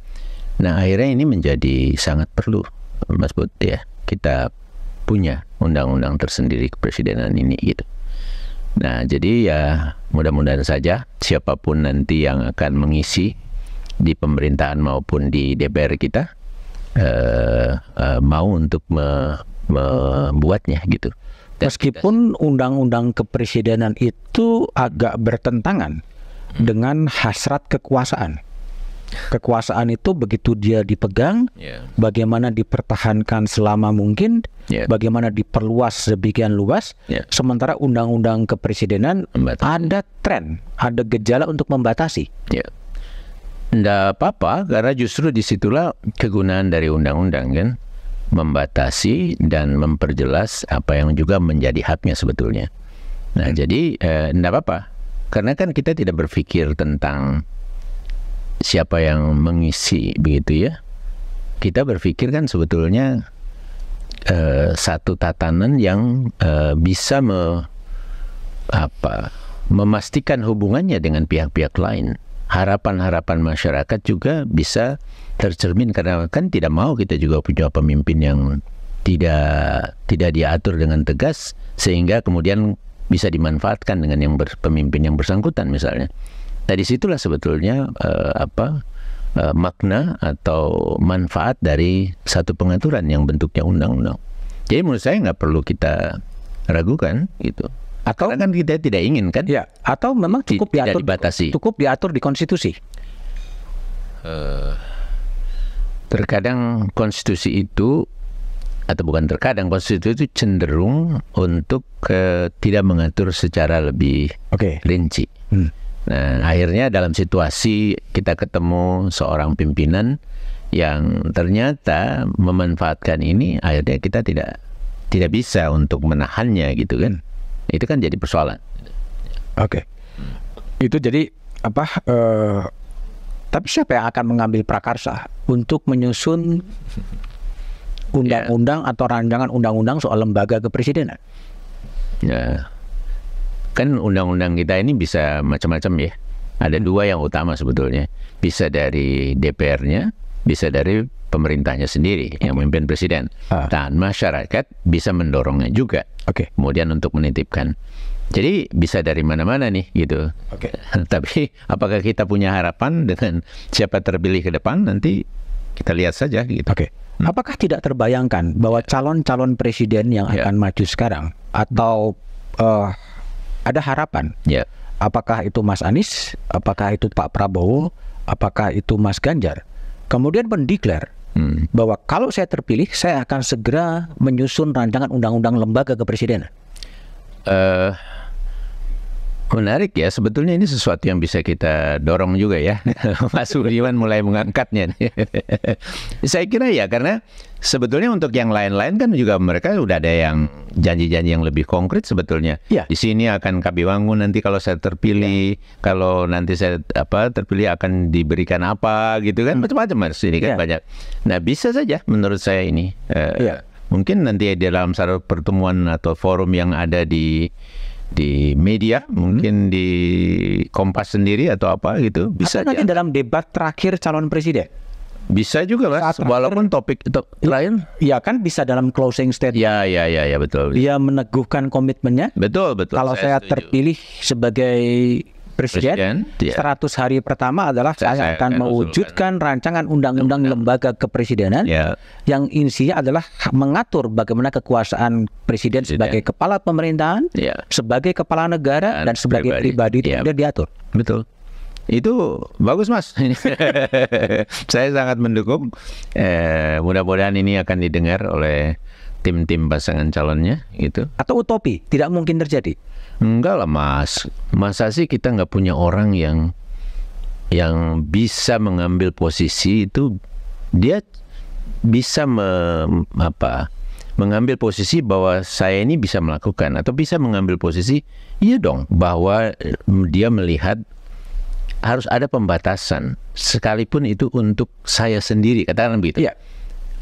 B: Nah, akhirnya ini menjadi sangat perlu Mas Bud ya. Kita punya undang-undang tersendiri kepresidenan ini gitu. Nah, jadi ya mudah-mudahan saja siapapun nanti yang akan mengisi di pemerintahan maupun di DPR kita eh, eh, mau untuk me, membuatnya gitu.
A: Dan Meskipun undang-undang kepresidenan itu agak bertentangan hmm. dengan hasrat kekuasaan kekuasaan itu begitu dia dipegang, yeah. bagaimana dipertahankan selama mungkin, yeah. bagaimana diperluas sebagian luas. Yeah. Sementara undang-undang kepresidenan membatasi. ada tren, ada gejala untuk membatasi.
B: Yeah. Nggak apa-apa, karena justru disitulah kegunaan dari undang-undang kan, membatasi dan memperjelas apa yang juga menjadi haknya sebetulnya. Nah, hmm. jadi eh, apa-apa, karena kan kita tidak berpikir tentang siapa yang mengisi begitu ya kita berpikir kan sebetulnya uh, satu tatanan yang uh, bisa me, apa memastikan hubungannya dengan pihak-pihak lain harapan-harapan masyarakat juga bisa tercermin karena kan tidak mau kita juga punya pemimpin yang tidak tidak diatur dengan tegas sehingga kemudian bisa dimanfaatkan dengan yang ber, pemimpin yang bersangkutan misalnya Nah, situlah sebetulnya uh, apa uh, makna atau manfaat dari satu pengaturan yang bentuknya undang-undang. Jadi menurut saya nggak perlu kita ragukan gitu. Atau Karena kan kita tidak ingin kan? Ya. Atau memang cukup tidak diatur dibatasi. Cukup diatur di konstitusi. Uh, terkadang konstitusi itu atau bukan terkadang konstitusi itu cenderung untuk uh, tidak mengatur secara lebih okay. rinci. Hmm. Nah, akhirnya dalam situasi kita ketemu seorang pimpinan yang ternyata memanfaatkan ini, akhirnya kita tidak tidak bisa untuk menahannya gitu kan. Itu kan jadi persoalan. Oke. Okay. Itu jadi
A: apa uh, tapi siapa yang akan mengambil prakarsa untuk menyusun *laughs* ya. undang-undang atau rancangan undang-undang soal lembaga kepresidenan?
B: Ya. Yeah kan undang-undang kita ini bisa macam-macam ya. Ada dua yang utama sebetulnya. Bisa dari DPR-nya, bisa dari pemerintahnya sendiri yang memimpin presiden. Ah. Dan masyarakat bisa mendorongnya juga. Oke. Okay. Kemudian untuk menitipkan. Jadi bisa dari mana-mana nih gitu. Oke. Okay. *laughs* Tapi apakah kita punya harapan dengan siapa terpilih ke depan nanti kita lihat saja gitu. Oke. Okay. Hmm. Apakah tidak terbayangkan bahwa ya. calon-calon presiden yang yeah. akan maju sekarang
A: atau uh, ada harapan. Ya. Apakah itu Mas Anies, apakah itu Pak Prabowo, apakah itu Mas Ganjar? Kemudian mendeklar hmm. bahwa kalau saya terpilih, saya akan segera menyusun rancangan undang-undang lembaga kepresidenan.
B: Uh, Menarik ya, sebetulnya ini sesuatu yang bisa kita dorong juga ya. *laughs* Mas Budiman mulai mengangkatnya. *laughs* Saya kira ya karena sebetulnya untuk yang lain-lain kan juga mereka udah ada yang janji-janji yang lebih konkret sebetulnya. Ya. Di sini akan kami bangun nanti kalau saya terpilih, ya. kalau nanti saya apa terpilih akan diberikan apa gitu kan hmm. macam-macam mas ini kan ya. banyak. Nah bisa saja menurut saya ini. Uh, ya. Mungkin nanti di dalam satu pertemuan atau forum yang ada di di media hmm. mungkin di Kompas sendiri atau apa gitu bisa atau nanti dalam debat terakhir calon presiden bisa juga lah walaupun
A: topik itu lain ya kan bisa dalam closing statement ya ya ya ya betul dia meneguhkan komitmennya betul betul kalau saya, saya terpilih sebagai Presiden, Presiden ya. 100 hari pertama adalah saya, saya akan mewujudkan rancangan undang-undang lembaga kepresidenan ya. yang isinya adalah mengatur bagaimana kekuasaan presiden, presiden. sebagai kepala pemerintahan, ya. sebagai kepala negara dan, dan sebagai pribadi, pribadi ya. diatur.
B: Betul itu bagus mas *laughs* saya sangat mendukung eh, mudah-mudahan ini akan didengar oleh tim-tim pasangan calonnya Itu. atau utopi tidak mungkin terjadi Enggak lah mas, masa sih kita nggak punya orang yang yang bisa mengambil posisi itu dia bisa me, apa mengambil posisi bahwa saya ini bisa melakukan atau bisa mengambil posisi iya dong bahwa eh, dia melihat harus ada pembatasan sekalipun itu untuk saya sendiri katakan begitu ya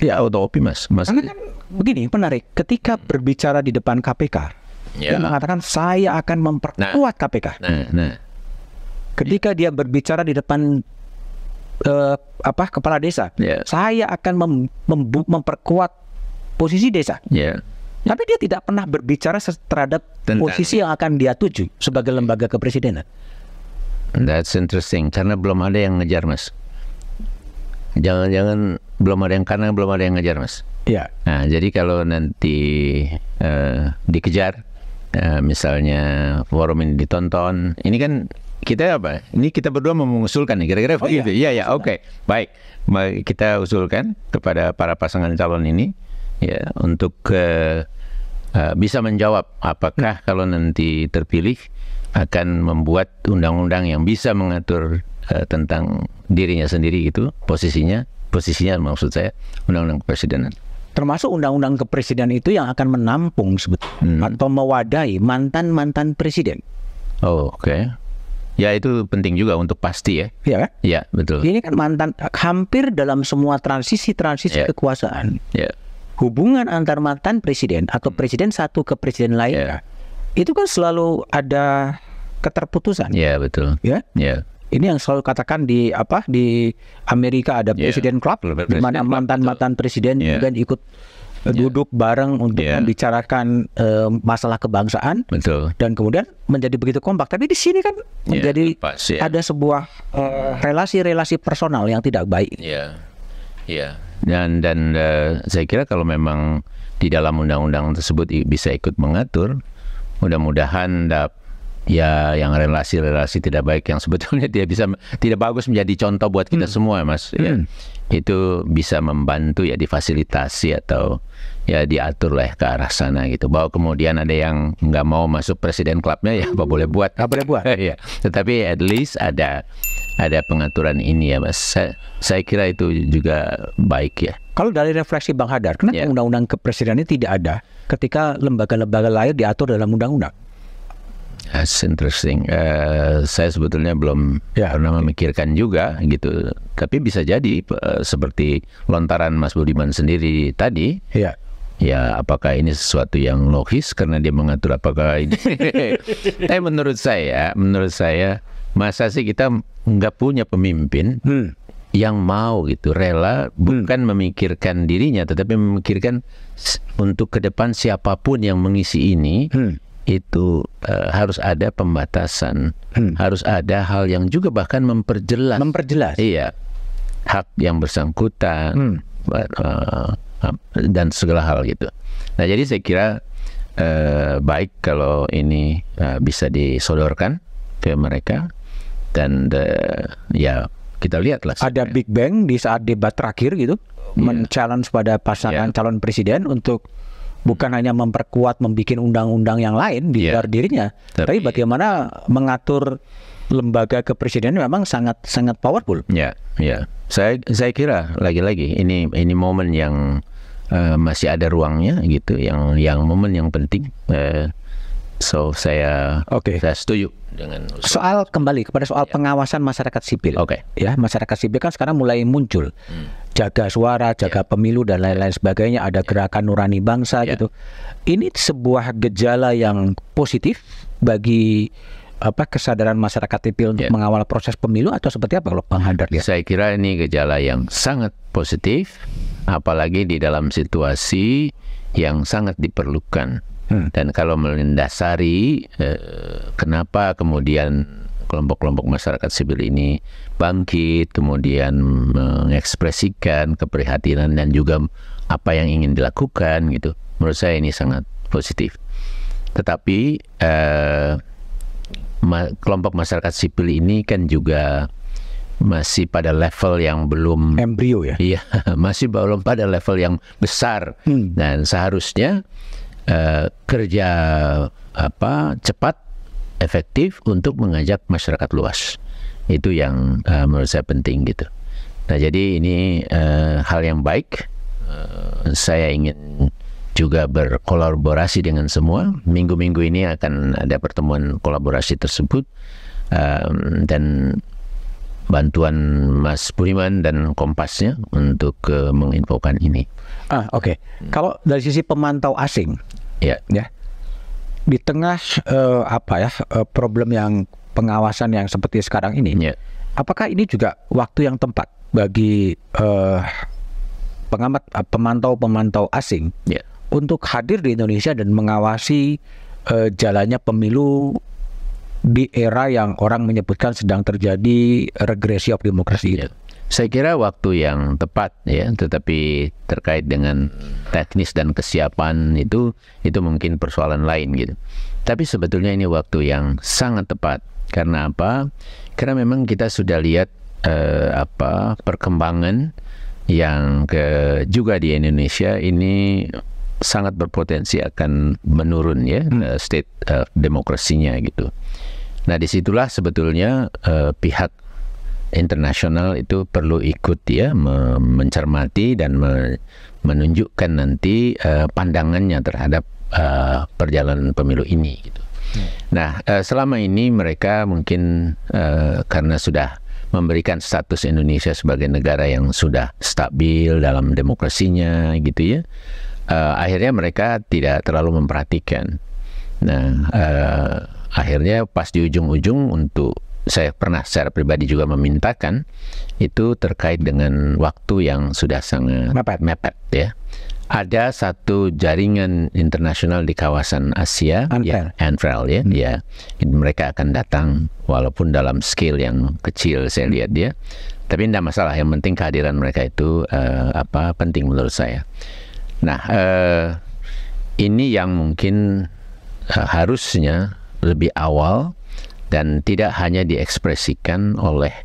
B: ya auto opi mas mas kan begini menarik ketika berbicara di depan KPK yeah. dia
A: mengatakan saya akan memperkuat nah, KPK. Nah, nah. Ketika dia berbicara di depan uh, apa kepala desa, yeah. saya akan mem mem memperkuat posisi desa. Yeah. Tapi dia tidak pernah berbicara terhadap Tentang. posisi yang akan dia tuju sebagai lembaga kepresidenan.
B: That's interesting karena belum ada yang ngejar mas. Jangan-jangan belum ada yang karena belum ada yang ngejar mas. Ya. Nah jadi kalau nanti uh, dikejar Eh, misalnya forum ini ditonton. Ini kan kita apa? Ini kita berdua mengusulkan nih, kira-kira oh, Iya, gitu. Iya, ya, oke. okay. Baik. Baik, kita usulkan kepada para pasangan calon ini ya untuk uh, uh, bisa menjawab apakah hmm. kalau nanti terpilih akan membuat undang-undang yang bisa mengatur uh, tentang dirinya sendiri itu posisinya posisinya maksud saya undang-undang kepresidenan termasuk undang-undang kepresidenan itu yang akan menampung sebetulnya hmm. atau
A: mewadai mantan-mantan presiden.
B: Oh, oke. Okay. Ya itu penting juga untuk pasti ya. Iya kan? Iya betul. Ini
A: kan mantan hampir dalam semua transisi-transisi yeah. kekuasaan. Yeah. Hubungan antar mantan presiden atau hmm. presiden satu ke presiden lain yeah. itu kan selalu ada keterputusan. Iya betul. Ya. Iya. iya ini yang selalu katakan di apa di Amerika ada yeah. presiden club di mana mantan-mantan presiden yeah. dan ikut uh, duduk bareng untuk yeah. membicarakan uh, masalah kebangsaan betul dan kemudian menjadi begitu kompak tapi di sini kan yeah, menjadi yeah. ada sebuah uh, relasi-relasi uh, personal yang tidak baik ya
B: yeah. yeah. dan dan uh, saya kira kalau memang di dalam undang-undang tersebut bisa ikut mengatur mudah-mudahan dapat ya yang relasi-relasi tidak baik yang sebetulnya tidak *laughs* bisa tidak bagus menjadi contoh buat kita hmm. semua mas ya. hmm. ya, itu bisa membantu ya difasilitasi atau ya diatur lah ke arah sana gitu bahwa kemudian ada yang nggak mau masuk presiden klubnya ya apa boleh buat apa boleh buat *laughs* ya tetapi at least ada ada pengaturan ini ya mas saya, saya kira itu juga baik ya
A: kalau dari refleksi Bang Hadar, kenapa ya. undang-undang yeah. kepresidenannya tidak ada ketika lembaga-lembaga lain diatur dalam undang-undang?
B: That's interesting. Uh, saya sebetulnya belum ya, pernah memikirkan juga gitu. Tapi bisa jadi uh, seperti lontaran Mas Budiman sendiri tadi. Ya. Ya, apakah ini sesuatu yang logis karena dia mengatur apakah ini? Tapi *laughs* eh, menurut saya, menurut saya masa sih kita nggak punya pemimpin hmm. yang mau gitu rela hmm. bukan memikirkan dirinya, tetapi memikirkan untuk ke depan siapapun yang mengisi ini hmm itu uh, harus ada pembatasan, hmm. harus ada hal yang juga bahkan memperjelas. Memperjelas. Iya, hak yang bersangkutan hmm. uh, dan segala hal gitu. Nah, jadi saya kira uh, baik kalau ini uh, bisa disodorkan ke mereka dan uh, ya kita lihatlah. Ada Big Bang di saat debat terakhir gitu, yeah. men-challenge
A: pada pasangan yeah. calon presiden untuk bukan hanya memperkuat membuat undang-undang yang lain di yeah. dirinya, tapi, tapi bagaimana mengatur lembaga kepresidenan memang sangat sangat powerful.
B: Ya, yeah, ya. Yeah. Saya saya kira lagi-lagi ini ini momen yang uh, masih ada ruangnya gitu, yang yang momen yang penting. Uh, So saya okay. saya setuju dengan usul. soal kembali kepada soal ya. pengawasan
A: masyarakat sipil. Oke. Okay. Ya, masyarakat sipil kan sekarang mulai muncul. Hmm. Jaga suara, jaga ya. pemilu dan lain-lain ya. sebagainya, ada ya. gerakan nurani bangsa ya. gitu. Ini sebuah gejala yang positif bagi apa kesadaran masyarakat sipil untuk ya. mengawal proses pemilu atau seperti apa kalau Bang Hadar ya?
B: Saya kira ini gejala yang sangat positif apalagi di dalam situasi yang sangat diperlukan Hmm. Dan kalau melindasari, eh, kenapa kemudian kelompok-kelompok masyarakat sipil ini bangkit, kemudian mengekspresikan keprihatinan dan juga apa yang ingin dilakukan gitu. Menurut saya ini sangat positif. Tetapi eh, ma kelompok masyarakat sipil ini kan juga masih pada level yang belum embrio ya. Iya, *laughs* masih belum pada level yang besar hmm. dan seharusnya Eh, kerja apa cepat efektif untuk mengajak masyarakat luas itu yang uh, menurut saya penting gitu nah jadi ini uh, hal yang baik uh, saya ingin juga berkolaborasi dengan semua minggu-minggu ini akan ada pertemuan kolaborasi tersebut um, dan bantuan Mas Budiman dan Kompasnya untuk uh, menginfokan ini. Ah, oke. Okay.
A: Hmm. Kalau dari sisi pemantau
B: asing, ya, ya,
A: di tengah uh, apa ya uh, problem yang pengawasan yang seperti sekarang ini, yeah. apakah ini juga waktu yang tepat bagi uh, pengamat uh, pemantau pemantau asing yeah. untuk hadir di Indonesia dan mengawasi uh, jalannya pemilu di era yang orang menyebutkan sedang terjadi
B: regresi of demokrasi yeah. itu? Ya. Saya kira waktu yang tepat ya, tetapi terkait dengan teknis dan kesiapan itu itu mungkin persoalan lain gitu. Tapi sebetulnya ini waktu yang sangat tepat. Karena apa? Karena memang kita sudah lihat eh, apa perkembangan yang ke juga di Indonesia ini sangat berpotensi akan menurun ya hmm. Eh, state uh, demokrasinya gitu. Nah disitulah sebetulnya uh, pihak internasional itu perlu ikut ya mencermati dan menunjukkan nanti eh, pandangannya terhadap eh, perjalanan pemilu ini. Gitu. Hmm. Nah, eh, selama ini mereka mungkin karena sudah memberikan status Indonesia sebagai negara yang sudah stabil dalam demokrasinya, gitu ya. akhirnya mereka tidak terlalu memperhatikan. Nah, akhirnya pas di ujung-ujung untuk saya pernah secara pribadi juga memintakan itu terkait dengan waktu yang sudah sangat mepet, mepet ya. Ada satu jaringan internasional di kawasan Asia, ya, Anfrel, ya, hmm. ya. Mereka akan datang walaupun dalam scale yang kecil saya lihat dia. Ya. Tapi tidak masalah. Yang penting kehadiran mereka itu uh, apa penting menurut saya. Nah, uh, ini yang mungkin uh, harusnya lebih awal dan tidak hanya diekspresikan oleh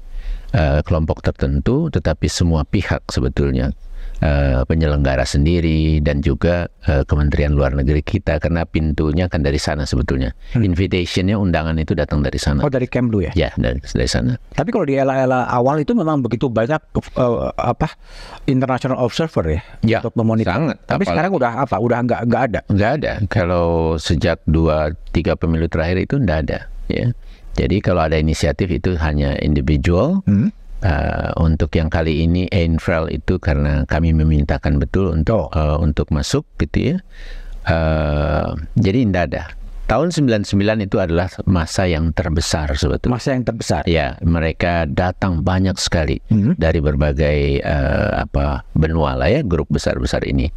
B: uh, kelompok tertentu, tetapi semua pihak sebetulnya uh, penyelenggara sendiri dan juga uh, Kementerian Luar Negeri kita karena pintunya kan dari sana sebetulnya. Hmm. Invitationnya undangan itu datang dari sana. Oh dari Kemlu ya? Ya dari, dari sana. Tapi
A: kalau di ela-ela awal itu memang begitu banyak uh, apa international observer ya,
B: ya untuk memonitor. Sangat. Tapi Apalagi. sekarang
A: udah apa? Udah nggak nggak ada? Nggak ada.
B: Kalau sejak dua tiga pemilu terakhir itu nggak ada ya. Jadi kalau ada inisiatif itu hanya individual. Hmm. Uh, untuk yang kali ini Enfrel itu karena kami memintakan betul untuk oh. uh, untuk masuk gitu ya. Uh, jadi tidak ada. Tahun 99 itu adalah masa yang terbesar sebetulnya. Masa yang terbesar. Ya, mereka datang banyak sekali hmm. dari berbagai uh, apa benua lah ya, grup besar-besar ini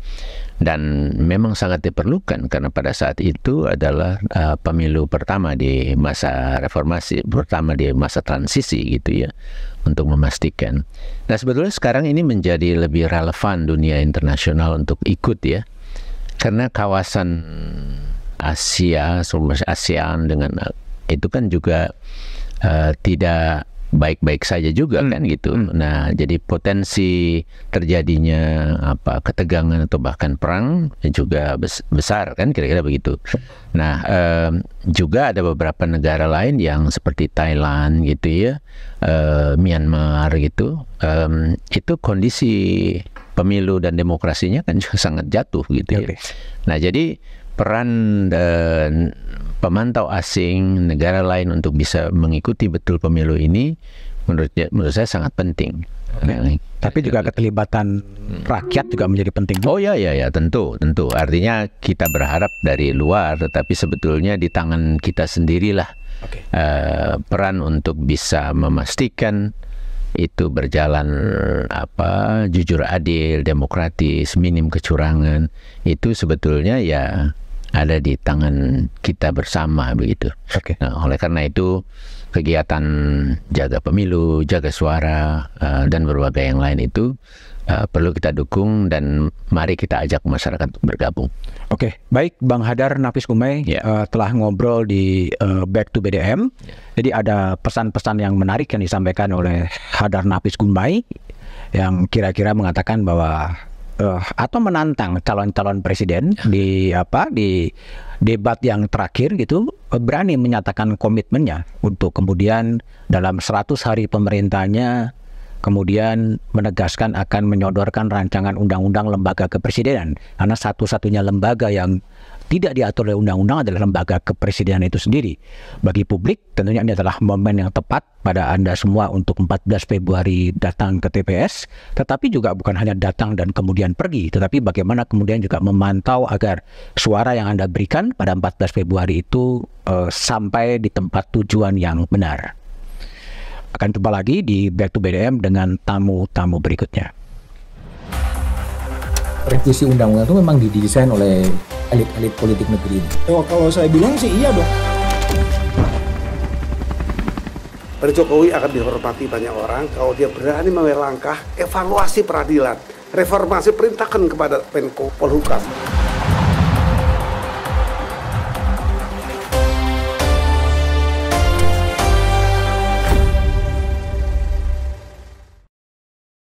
B: dan memang sangat diperlukan karena pada saat itu adalah uh, pemilu pertama di masa reformasi pertama di masa transisi gitu ya untuk memastikan. Nah sebetulnya sekarang ini menjadi lebih relevan dunia internasional untuk ikut ya karena kawasan Asia, ASEAN dengan eh, itu kan juga uh, tidak baik-baik saja juga hmm. kan gitu. Hmm. Nah, jadi potensi terjadinya apa ketegangan atau bahkan perang juga besar kan kira-kira begitu. Nah, eh, juga ada beberapa negara lain yang seperti Thailand gitu ya, eh, Myanmar gitu. Eh, itu kondisi pemilu dan demokrasinya kan juga *laughs* sangat jatuh gitu ya. okay. Nah, jadi peran dan pemantau asing negara lain untuk bisa mengikuti betul pemilu ini menurut ya, menurut saya sangat penting. Okay. Nah, Tapi juga keterlibatan rakyat juga menjadi penting. Oh ya ya ya tentu tentu. Artinya kita berharap dari luar, tetapi sebetulnya di tangan kita sendirilah okay. uh, eh, peran untuk bisa memastikan itu berjalan apa jujur adil demokratis minim kecurangan itu sebetulnya ya ada di tangan kita bersama begitu. Okay. Nah, oleh karena itu kegiatan jaga pemilu, jaga suara uh, dan berbagai yang lain itu uh, perlu kita dukung dan mari kita ajak masyarakat untuk bergabung. Oke, okay. baik Bang Hadar Napis Kumai yeah. Ya. uh, telah
A: ngobrol di uh, Back to BDM. Yeah. Jadi ada pesan-pesan yang menarik yang disampaikan oleh Hadar Napis Kumai yang kira-kira mengatakan bahwa uh, atau menantang calon-calon presiden di apa di debat yang terakhir gitu berani menyatakan komitmennya untuk kemudian dalam 100 hari pemerintahnya kemudian menegaskan akan menyodorkan rancangan undang-undang lembaga kepresidenan karena satu-satunya lembaga yang tidak diatur oleh undang-undang adalah lembaga kepresidenan itu sendiri. Bagi publik tentunya ini adalah momen yang tepat pada Anda semua untuk 14 Februari datang ke TPS, tetapi juga bukan hanya datang dan kemudian pergi, tetapi bagaimana kemudian juga memantau agar suara yang Anda berikan pada 14 Februari itu uh, sampai di tempat tujuan yang benar. Akan jumpa lagi di Back to BDM dengan tamu-tamu berikutnya revisi undang-undang itu memang didesain oleh elit-elit politik negeri ini?
B: Oh, kalau saya bilang sih iya dong. Pada Jokowi akan dihormati banyak orang kalau dia berani mengambil langkah evaluasi peradilan, reformasi perintahkan kepada Menko Polhukam.